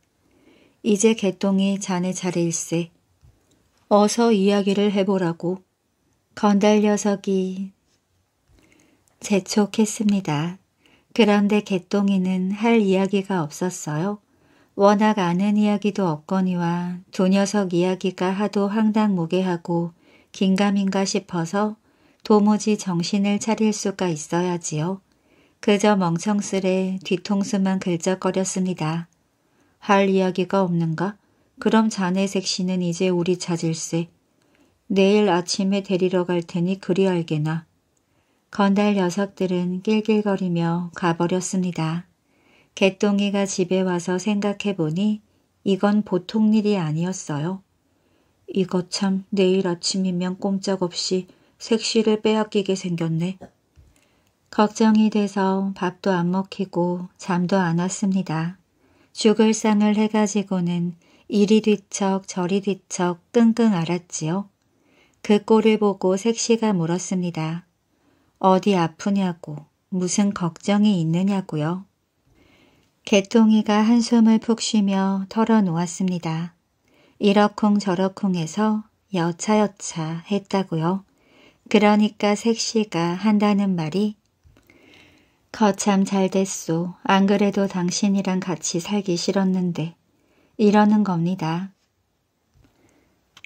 이제 개똥이 자네 차례일세. 어서 이야기를 해보라고. 건달 녀석이 재촉했습니다. 그런데 개똥이는 할 이야기가 없었어요. 워낙 아는 이야기도 없거니와 두 녀석 이야기가 하도 황당무계하고 긴감인가 싶어서 도무지 정신을 차릴 수가 있어야지요. 그저 멍청스레 뒤통수만 긁적거렸습니다. 할 이야기가 없는가? 그럼 자네 색시는 이제 우리 찾을세. 내일 아침에 데리러 갈 테니 그리 알게나. 건달 녀석들은 낄낄거리며 가버렸습니다. 개똥이가 집에 와서 생각해보니 이건 보통 일이 아니었어요. 이거 참 내일 아침이면 꼼짝없이 색시를 빼앗기게 생겼네. 걱정이 돼서 밥도 안 먹히고 잠도 안 왔습니다. 죽을 상을 해가지고는 이리 뒤척 저리 뒤척 끙끙 앓았지요. 그 꼴을 보고 색시가 물었습니다. 어디 아프냐고 무슨 걱정이 있느냐고요. 개통이가 한숨을 푹 쉬며 털어놓았습니다. 이러쿵 저러쿵 해서 여차여차 했다고요. 그러니까 색시가 한다는 말이 거참 잘 됐소. 안 그래도 당신이랑 같이 살기 싫었는데 이러는 겁니다.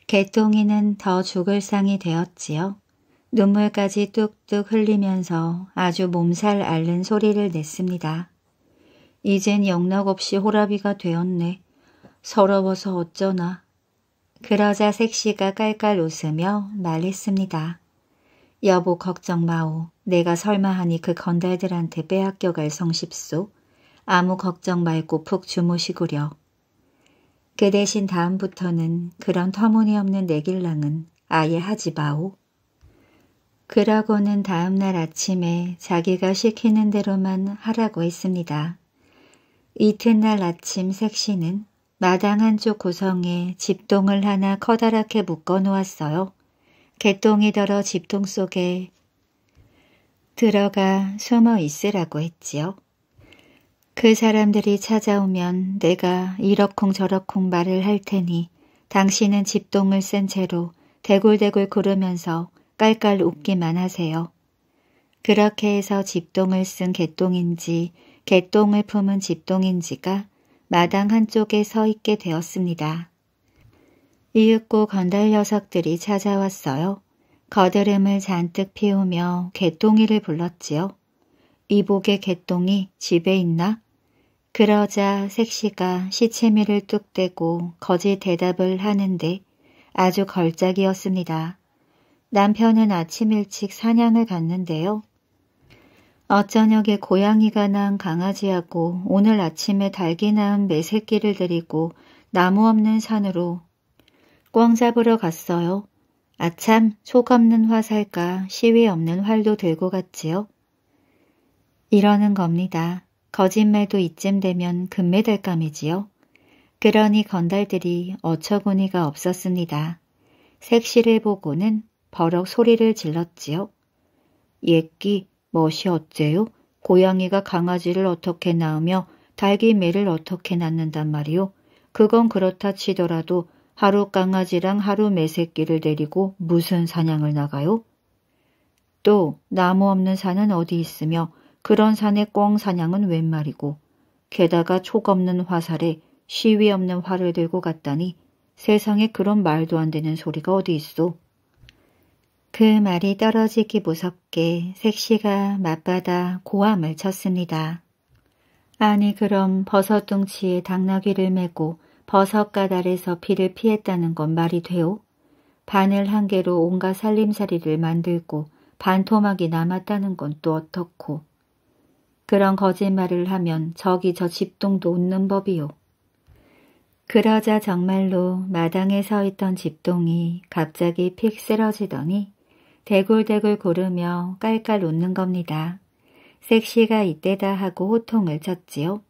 개똥이는 더 죽을 상이 되었지요. 눈물까지 뚝뚝 흘리면서 아주 몸살 앓는 소리를 냈습니다. 이젠 영락없이 호라비가 되었네. 서러워서 어쩌나. 그러자 색시가 깔깔 웃으며 말했습니다. 여보 걱정 마오. 내가 설마 하니 그 건달들한테 빼앗겨갈 성십소. 아무 걱정 말고 푹 주무시구려. 그 대신 다음부터는 그런 터무니없는 내길랑은 아예 하지 마오. 그러고는 다음날 아침에 자기가 시키는 대로만 하라고 했습니다. 이튿날 아침 색시는 마당 한쪽 구성에 집동을 하나 커다랗게 묶어 놓았어요. 개똥이 들어 집동 속에 들어가 숨어 있으라고 했지요. 그 사람들이 찾아오면 내가 이러쿵저러쿵 말을 할 테니 당신은 집동을 쓴 채로 대굴대굴 구르면서 깔깔 웃기만 하세요. 그렇게 해서 집동을 쓴 개똥인지 개똥을 품은 집동인지가 마당 한쪽에 서 있게 되었습니다. 이윽고 건달 녀석들이 찾아왔어요. 거드름을 잔뜩 피우며 개똥이를 불렀지요. 이복의 개똥이 집에 있나? 그러자 색시가 시체미를 뚝 떼고 거짓 대답을 하는데 아주 걸작이었습니다. 남편은 아침 일찍 사냥을 갔는데요. 어저녁에 고양이가 난 강아지하고 오늘 아침에 닭이 낳 매새끼를 데리고 나무 없는 산으로 꽝 잡으러 갔어요. 아참 속 없는 화살까 시위 없는 활도 들고 갔지요. 이러는 겁니다. 거짓말도 이쯤 되면 금메달감이지요. 그러니 건달들이 어처구니가 없었습니다. 색시를 보고는 버럭 소리를 질렀지요. 예끼 무엇이 어째요? 고양이가 강아지를 어떻게 낳으며 달기매를 어떻게 낳는단 말이오 그건 그렇다 치더라도 하루 강아지랑 하루 매새끼를 데리고 무슨 사냥을 나가요? 또 나무 없는 산은 어디 있으며 그런 산의 꿩 사냥은 웬 말이고 게다가 촉 없는 화살에 시위 없는 활을 들고 갔다니 세상에 그런 말도 안 되는 소리가 어디 있어 그 말이 떨어지기 무섭게 색시가 맞받아 고함을 쳤습니다. 아니 그럼 버섯둥치에 당나귀를 메고 버섯가달에서 피를 피했다는 건 말이 돼요? 바늘 한 개로 온갖 살림살이를 만들고 반토막이 남았다는 건 또 어떻고. 그런 거짓말을 하면 저기 저 집동도 웃는 법이요. 그러자 정말로 마당에 서 있던 집동이 갑자기 픽 쓰러지더니 대굴대굴 고르며 깔깔 웃는 겁니다. 섹시가 이때다 하고 호통을 쳤지요.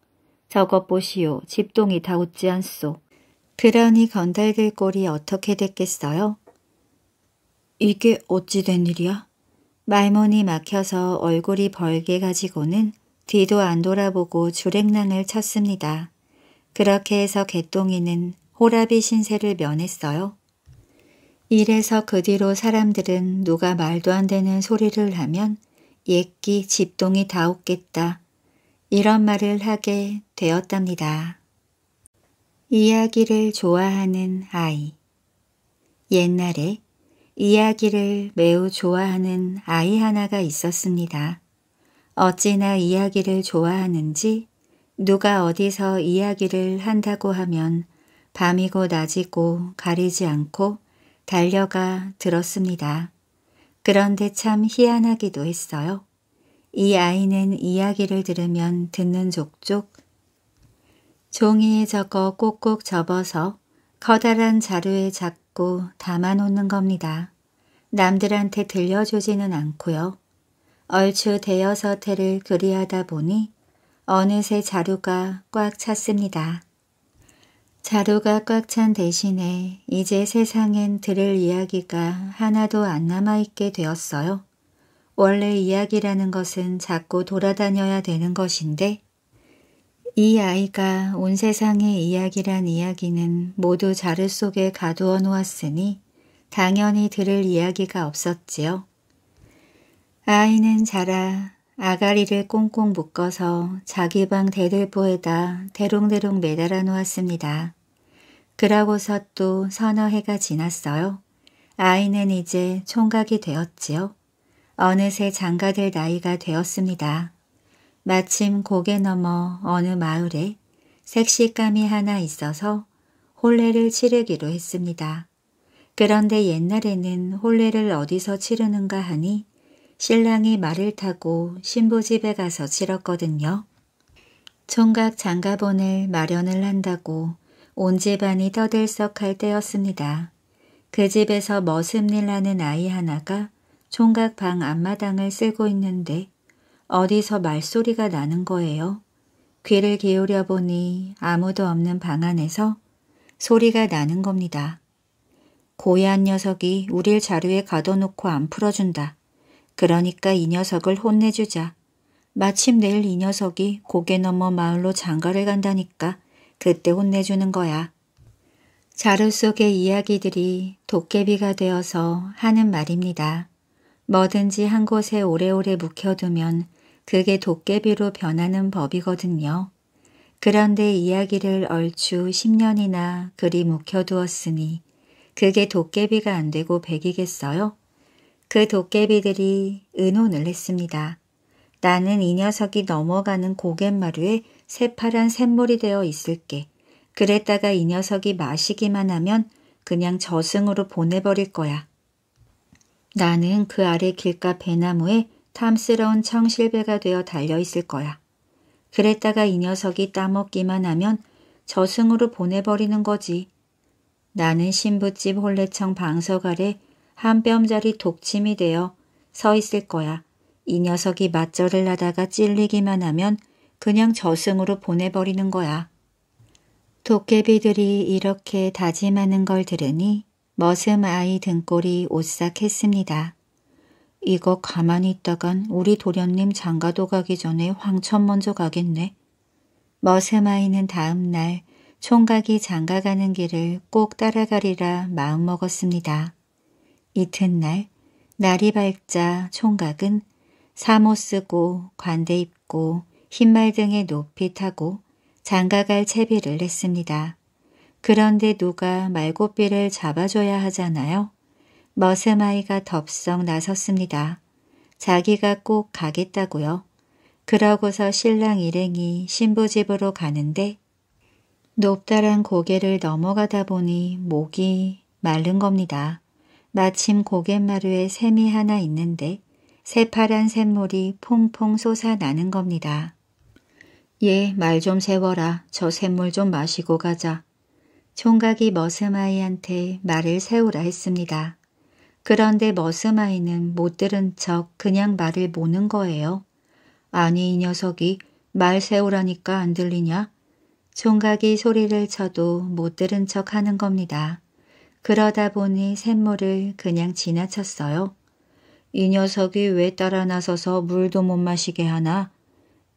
저것 보시오. 집동이 다 웃지 않소. 그러니 건달들 꼴이 어떻게 됐겠어요? 이게 어찌 된 일이야? 말문이 막혀서 얼굴이 벌게 가지고는 뒤도 안 돌아보고 주랭낭을 쳤습니다. 그렇게 해서 개똥이는 호라비 신세를 면했어요. 이래서 그 뒤로 사람들은 누가 말도 안 되는 소리를 하면 옛기 집동이 다 없겠다 이런 말을 하게 되었답니다. 이야기를 좋아하는 아이 옛날에 이야기를 매우 좋아하는 아이 하나가 있었습니다. 어찌나 이야기를 좋아하는지 누가 어디서 이야기를 한다고 하면 밤이고 낮이고 가리지 않고 달려가 들었습니다. 그런데 참 희한하기도 했어요. 이 아이는 이야기를 들으면 듣는 족족 종이에 적어 꼭꼭 접어서 커다란 자루에 잡고 담아놓는 겁니다. 남들한테 들려주지는 않고요. 얼추 대여섯 해를 그리하다 보니 어느새 자루가 꽉 찼습니다. 자루가꽉찬 대신에 이제 세상엔 들을 이야기가 하나도 안 남아있게 되었어요. 원래 이야기라는 것은 자꾸 돌아다녀야 되는 것인데 이 아이가 온 세상의 이야기란 이야기는 모두 자루 속에 가두어 놓았으니 당연히 들을 이야기가 없었지요. 아이는 자라 아가리를 꽁꽁 묶어서 자기 방 대들보에다 대롱대롱 매달아 놓았습니다. 그러고서 또 서너 해가 지났어요. 아이는 이제 총각이 되었지요. 어느새 장가될 나이가 되었습니다. 마침 고개 넘어 어느 마을에 색시감이 하나 있어서 홀례를 치르기로 했습니다. 그런데 옛날에는 홀례를 어디서 치르는가 하니 신랑이 말을 타고 신부집에 가서 치렀거든요. 총각 장가본을 마련을 한다고 온 집안이 떠들썩할 때였습니다. 그 집에서 머슴리라는 아이 하나가 총각 방 앞마당을 쓰고 있는데 어디서 말소리가 나는 거예요. 귀를 기울여 보니 아무도 없는 방 안에서 소리가 나는 겁니다. 고야한 녀석이 우릴 자루에 가둬놓고 안 풀어준다. 그러니까 이 녀석을 혼내주자. 마침 내일 이 녀석이 고개 넘어 마을로 장가를 간다니까 그때 혼내주는 거야. 자루 속의 이야기들이 도깨비가 되어서 하는 말입니다. 뭐든지 한 곳에 오래오래 묵혀두면 그게 도깨비로 변하는 법이거든요. 그런데 이야기를 얼추 10년이나 그리 묵혀두었으니 그게 도깨비가 안 되고 백이겠어요? 그 도깨비들이 은혼을 했습니다. 나는 이 녀석이 넘어가는 고갯마루에 새파란 샘물이 되어 있을게. 그랬다가 이 녀석이 마시기만 하면 그냥 저승으로 보내버릴 거야. 나는 그 아래 길가 배나무에 탐스러운 청실배가 되어 달려있을 거야. 그랬다가 이 녀석이 따먹기만 하면 저승으로 보내버리는 거지. 나는 신부집 홀레청 방석 아래 한 뼘짜리 독침이 되어 서 있을 거야. 이 녀석이 맞절을 하다가 찔리기만 하면 그냥 저승으로 보내버리는 거야. 도깨비들이 이렇게 다짐하는 걸 들으니 머슴 아이 등골이 오싹했습니다. 이거 가만히 있다간 우리 도련님 장가도 가기 전에 황천 먼저 가겠네. 머슴 아이는 다음 날 총각이 장가가는 길을 꼭 따라가리라 마음먹었습니다. 이튿날 날이 밝자 총각은 사모 쓰고 관대 입고 흰말 등에 높이 타고 장가갈 채비를 했습니다. 그런데 누가 말고삐를 잡아줘야 하잖아요. 머슴아이가 덥석 나섰습니다. 자기가 꼭 가겠다고요. 그러고서 신랑 일행이 신부 집으로 가는데 높다란 고개를 넘어가다 보니 목이 마른 겁니다. 마침 고갯마루에 샘이 하나 있는데 새파란 샘물이 퐁퐁 솟아나는 겁니다. 예, 말 좀 세워라. 저 샘물 좀 마시고 가자. 총각이 머슴아이한테 말을 세우라 했습니다. 그런데 머슴아이는못 들은 척 그냥 말을 모는 거예요. 아니 이 녀석이 말 세우라니까 안 들리냐? 총각이 소리를 쳐도 못 들은 척 하는 겁니다. 그러다 보니 샘물을 그냥 지나쳤어요. 이 녀석이 왜 따라 나서서 물도 못 마시게 하나?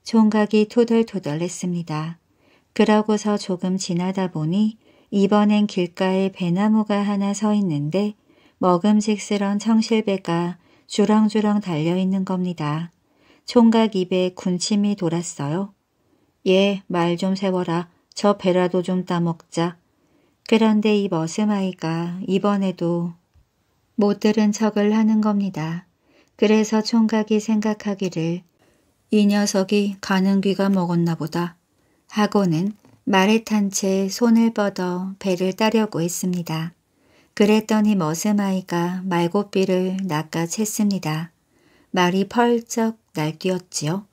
총각이 토덜토덜했습니다. 그러고서 조금 지나다 보니 이번엔 길가에 배나무가 하나 서 있는데 먹음직스런 청실배가 주렁주렁 달려있는 겁니다. 총각 입에 군침이 돌았어요. 예, 말 좀 세워라. 저 배라도 좀 따먹자. 그런데 이 머슴아이가 이번에도 못 들은 척을 하는 겁니다. 그래서 총각이 생각하기를 이 녀석이 가는 귀가 먹었나 보다 하고는 말에 탄 채 손을 뻗어 배를 따려고 했습니다. 그랬더니 머슴아이가 말고삐를 낚아챘습니다. 말이 펄쩍 날뛰었지요.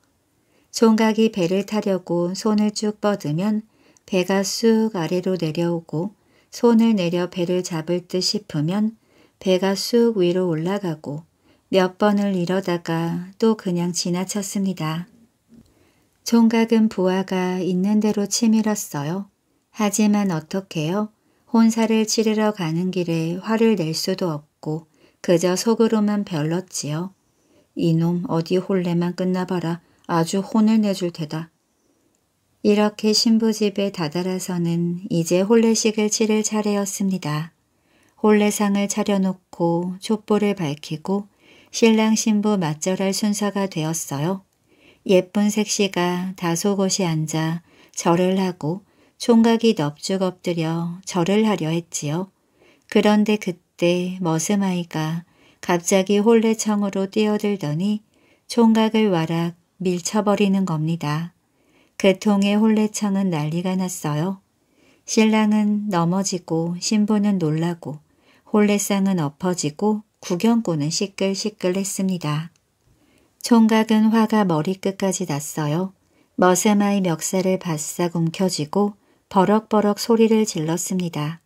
총각이 배를 타려고 손을 쭉 뻗으면 배가 쑥 아래로 내려오고 손을 내려 배를 잡을 듯 싶으면 배가 쑥 위로 올라가고 몇 번을 이러다가 또 그냥 지나쳤습니다. 총각은 부하가 있는 대로 치밀었어요. 하지만 어떻게요? 혼사를 치르러 가는 길에 화를 낼 수도 없고 그저 속으로만 별렀지요. 이놈 어디 홀레만 끝나봐라. 아주 혼을 내줄 테다. 이렇게 신부집에 다다라서는 이제 홀례식을 치를 차례였습니다. 홀례상을 차려놓고 촛불을 밝히고 신랑 신부 맞절할 순서가 되었어요. 예쁜 색시가 다소곳이 앉아 절을 하고 총각이 넙죽 엎드려 절을 하려 했지요. 그런데 그때 머슴아이가 갑자기 홀레청으로 뛰어들더니 총각을 와락 밀쳐버리는 겁니다. 그통의 홀레창은 난리가 났어요. 신랑은 넘어지고 신부는 놀라고 홀레상은 엎어지고 구경꾼은 시끌시끌했습니다. 총각은 화가 머리끝까지 났어요. 머세마의 멱살을 바싹 움켜쥐고 버럭버럭 소리를 질렀습니다.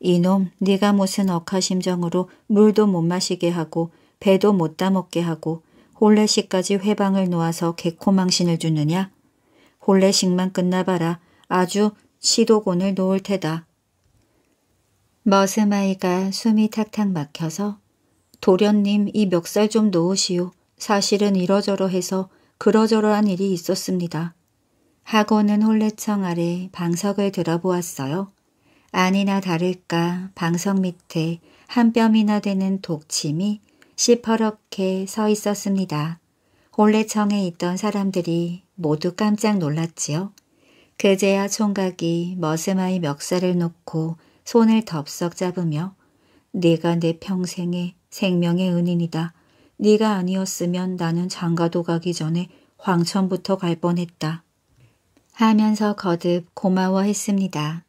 이놈 네가 무슨 억하심정으로 물도 못 마시게 하고 배도 못 따먹게 하고 홀레시까지 회방을 놓아서 개코망신을 주느냐? 혼래식만 끝나봐라. 아주 시도곤을 놓을 테다. 머슴아이가 숨이 탁탁 막혀서 도련님 이 멱살 좀 놓으시오. 사실은 이러저러해서 그러저러한 일이 있었습니다. 학원은 홀레청 아래 방석을 들어보았어요. 아니나 다를까 방석 밑에 한 뼘이나 되는 독침이 시퍼렇게 서 있었습니다. 원래 청에 있던 사람들이 모두 깜짝 놀랐지요. 그제야 총각이 머슴아의 멱살을 놓고 손을 덥석 잡으며 네가 내 평생의 생명의 은인이다. 네가 아니었으면 나는 장가도 가기 전에 황천부터 갈 뻔했다. 하면서 거듭 고마워했습니다.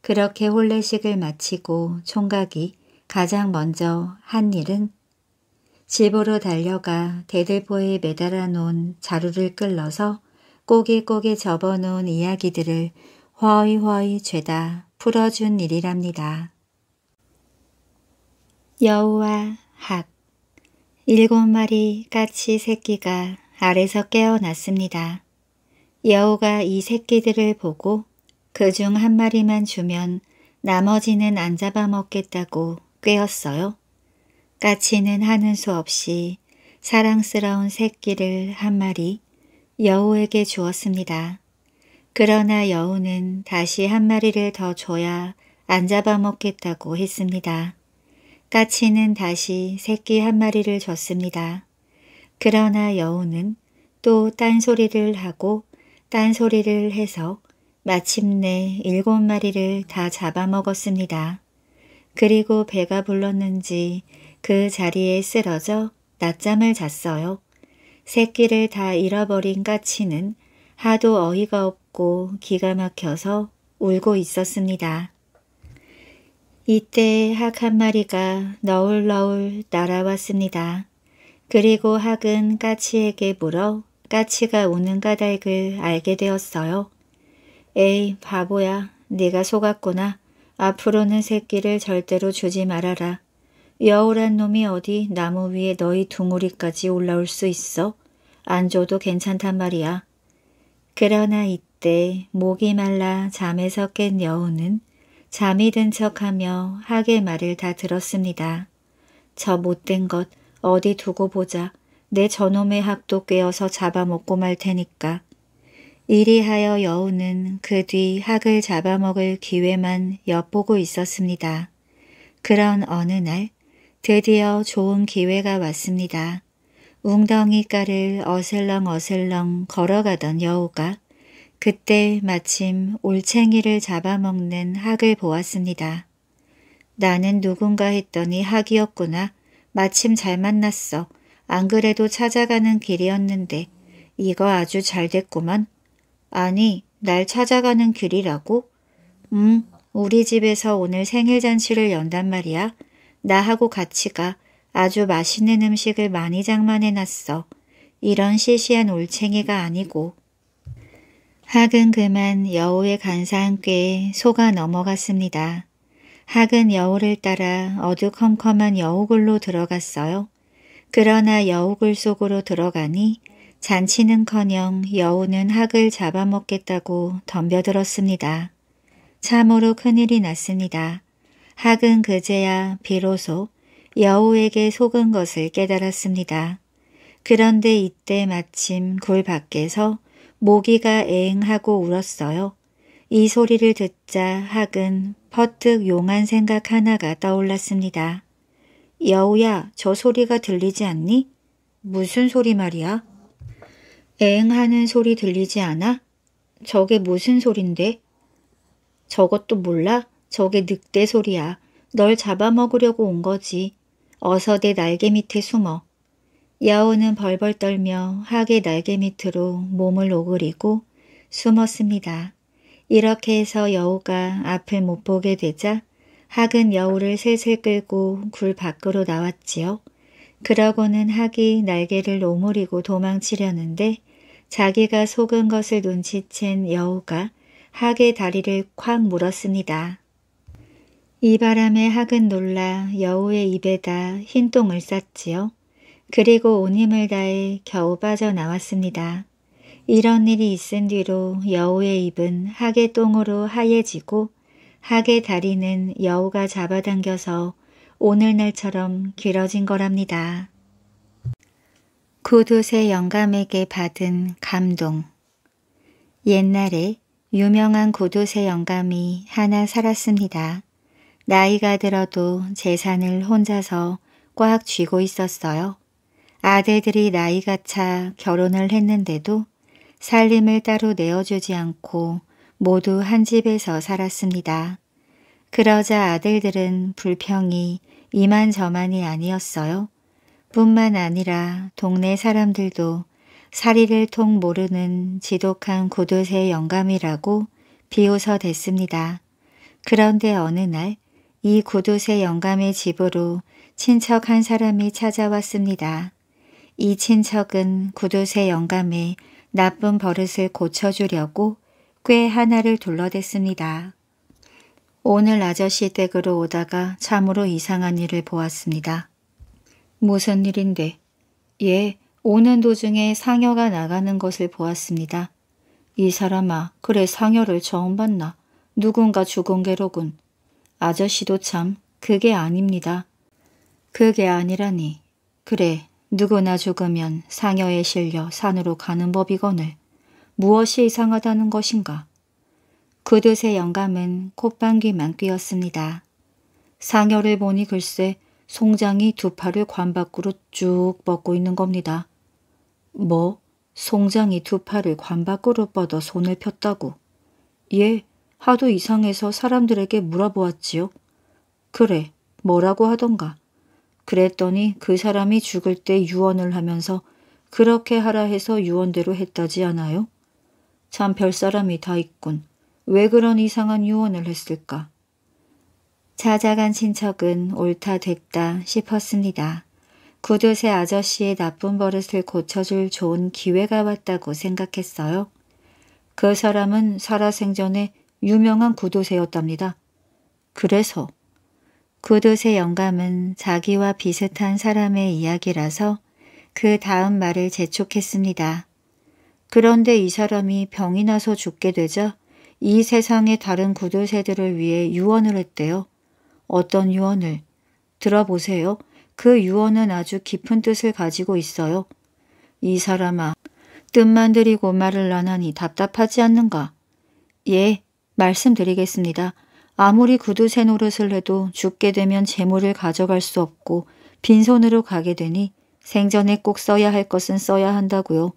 그렇게 혼례식을 마치고 총각이 가장 먼저 한 일은 집으로 달려가 대들보에 매달아 놓은 자루를 끌러서 꼬개꼬개 접어놓은 이야기들을 허이허이 죄다 풀어준 일이랍니다. 여우와 학 일곱 마리 까치 새끼가 알에서 깨어났습니다. 여우가 이 새끼들을 보고 그 중 한 마리만 주면 나머지는 안 잡아먹겠다고 꿰었어요. 까치는 하는 수 없이 사랑스러운 새끼를 한 마리 여우에게 주었습니다. 그러나 여우는 다시 한 마리를 더 줘야 안 잡아먹겠다고 했습니다. 까치는 다시 새끼 한 마리를 줬습니다. 그러나 여우는 또 딴소리를 하고 딴소리를 해서 마침내 일곱 마리를 다 잡아먹었습니다. 그리고 배가 불렀는지 그 자리에 쓰러져 낮잠을 잤어요. 새끼를 다 잃어버린 까치는 하도 어이가 없고 기가 막혀서 울고 있었습니다. 이때 학 한 마리가 너울너울 날아왔습니다. 그리고 학은 까치에게 물어 까치가 우는 까닭을 알게 되었어요. 에이 바보야 네가 속았구나. 앞으로는 새끼를 절대로 주지 말아라. 여우란 놈이 어디 나무 위에 너희 둥우리까지 올라올 수 있어? 안 줘도 괜찮단 말이야. 그러나 이때 목이 말라 잠에서 깬 여우는 잠이 든 척하며 하게 말을 다 들었습니다. 저 못된 것 어디 두고 보자. 내 저놈의 합도 깨어서 잡아먹고 말 테니까. 이리하여 여우는 그 뒤 학을 잡아먹을 기회만 엿보고 있었습니다. 그런 어느 날 드디어 좋은 기회가 왔습니다. 웅덩이가를 어슬렁어슬렁 걸어가던 여우가 그때 마침 올챙이를 잡아먹는 학을 보았습니다. 나는 누군가 했더니 학이었구나. 마침 잘 만났어. 안 그래도 찾아가는 길이었는데 이거 아주 잘 됐구만. 아니, 날 찾아가는 길이라고? 응, 우리 집에서 오늘 생일잔치를 연단 말이야. 나하고 같이 가 아주 맛있는 음식을 많이 장만해놨어. 이런 시시한 올챙이가 아니고. 학은 그만 여우의 간사한 꾀에 속아 넘어갔습니다. 학은 여우를 따라 어두컴컴한 여우굴로 들어갔어요. 그러나 여우굴 속으로 들어가니 잔치는커녕 여우는 학을 잡아먹겠다고 덤벼들었습니다. 참으로 큰일이 났습니다. 학은 그제야 비로소 여우에게 속은 것을 깨달았습니다. 그런데 이때 마침 굴 밖에서 모기가 애응하고 울었어요. 이 소리를 듣자 학은 퍼뜩 용한 생각 하나가 떠올랐습니다. 여우야, 저 소리가 들리지 않니? 무슨 소리 말이야? 애응하는 소리 들리지 않아? 저게 무슨 소린데? 저것도 몰라? 저게 늑대 소리야. 널 잡아먹으려고 온 거지. 어서 내 날개 밑에 숨어. 야오는 벌벌 떨며 하게 날개 밑으로 몸을 오그리고 숨었습니다. 이렇게 해서 여우가 앞을 못 보게 되자 학은 여우를 슬슬 끌고 굴 밖으로 나왔지요. 그러고는 학이 날개를 오므리고 도망치려는데 자기가 속은 것을 눈치챈 여우가 학의 다리를 콱 물었습니다. 이 바람에 학은 놀라 여우의 입에다 흰 똥을 쌌지요. 그리고 온 힘을 다해 겨우 빠져나왔습니다. 이런 일이 있은 뒤로 여우의 입은 학의 똥으로 하얘지고 학의 다리는 여우가 잡아당겨서 오늘날처럼 길어진 거랍니다. 구두쇠 영감에게 받은 감동 옛날에 유명한 구두쇠 영감이 하나 살았습니다. 나이가 들어도 재산을 혼자서 꽉 쥐고 있었어요. 아들들이 나이가 차 결혼을 했는데도 살림을 따로 내어주지 않고 모두 한 집에서 살았습니다. 그러자 아들들은 불평이 이만저만이 아니었어요. 뿐만 아니라 동네 사람들도 사리를 통 모르는 지독한 구두쇠 영감이라고 비웃어 댔습니다. 그런데 어느 날이 구두쇠 영감의 집으로 친척 한 사람이 찾아왔습니다. 이 친척은 구두쇠 영감의 나쁜 버릇을 고쳐주려고 꽤 하나를 둘러댔습니다. 오늘 아저씨 댁으로 오다가 참으로 이상한 일을 보았습니다. 무슨 일인데? 예, 오는 도중에 상여가 나가는 것을 보았습니다. 이 사람아, 그래 상여를 처음 봤나? 누군가 죽은 게로군. 아저씨도 참 그게 아닙니다. 그게 아니라니. 그래 누구나 죽으면 상여에 실려 산으로 가는 법이거늘 무엇이 이상하다는 것인가. 그뜻의 영감은 콧방귀만 뀌었습니다. 상여를 보니 글쎄 송장이 두 팔을 관 밖으로 쭉 뻗고 있는 겁니다. 뭐? 송장이 두 팔을 관 밖으로 뻗어 손을 폈다고? 예, 하도 이상해서 사람들에게 물어보았지요. 그래, 뭐라고 하던가. 그랬더니 그 사람이 죽을 때 유언을 하면서 그렇게 하라 해서 유언대로 했다지 않아요? 참 별사람이 다 있군. 왜 그런 이상한 유언을 했을까? 찾아간 친척은 옳다 됐다 싶었습니다. 구두쇠 아저씨의 나쁜 버릇을 고쳐줄 좋은 기회가 왔다고 생각했어요. 그 사람은 살아생전에 유명한 구도새였답니다. 그래서 구도새 영감은 자기와 비슷한 사람의 이야기라서 그 다음 말을 재촉했습니다. 그런데 이 사람이 병이 나서 죽게 되자 이 세상의 다른 구도새들을 위해 유언을 했대요. 어떤 유언을? 들어보세요. 그 유언은 아주 깊은 뜻을 가지고 있어요. 이 사람아, 뜻만 들이고 말을 나하니 답답하지 않는가? 예, 말씀드리겠습니다. 아무리 구두쇠 노릇을 해도 죽게 되면 재물을 가져갈 수 없고 빈손으로 가게 되니 생전에 꼭 써야 할 것은 써야 한다고요.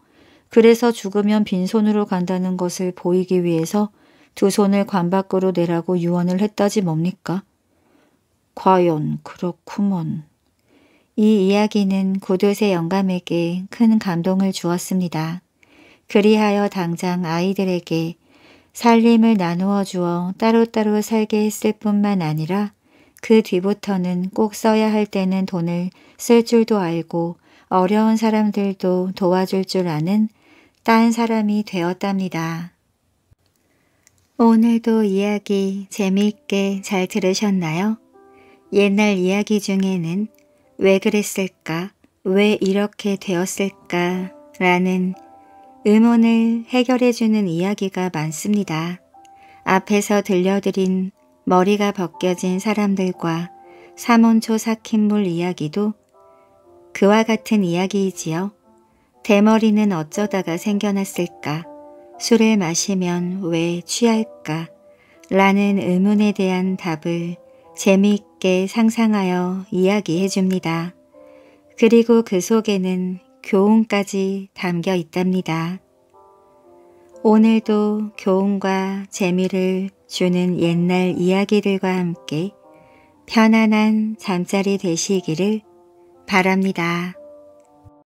그래서 죽으면 빈손으로 간다는 것을 보이기 위해서 두 손을 관 밖으로 내라고 유언을 했다지 뭡니까? 과연 그렇구먼. 이 이야기는 구두세 영감에게 큰 감동을 주었습니다. 그리하여 당장 아이들에게 살림을 나누어 주어 따로따로 살게 했을 뿐만 아니라 그 뒤부터는 꼭 써야 할 때는 돈을 쓸 줄도 알고 어려운 사람들도 도와줄 줄 아는 딴 사람이 되었답니다. 오늘도 이야기 재미있게 잘 들으셨나요? 옛날 이야기 중에는 왜 그랬을까, 왜 이렇게 되었을까 라는 의문을 해결해주는 이야기가 많습니다. 앞에서 들려드린 머리가 벗겨진 사람들과 삼원초 삭힌물 이야기도 그와 같은 이야기이지요. 대머리는 어쩌다가 생겨났을까? 술을 마시면 왜 취할까? 라는 의문에 대한 답을 재미있게 상상하여 이야기해 줍니다. 그리고 그 속에는 교훈까지 담겨 있답니다. 오늘도 교훈과 재미를 주는 옛날 이야기들과 함께 편안한 잠자리 되시기를 바랍니다.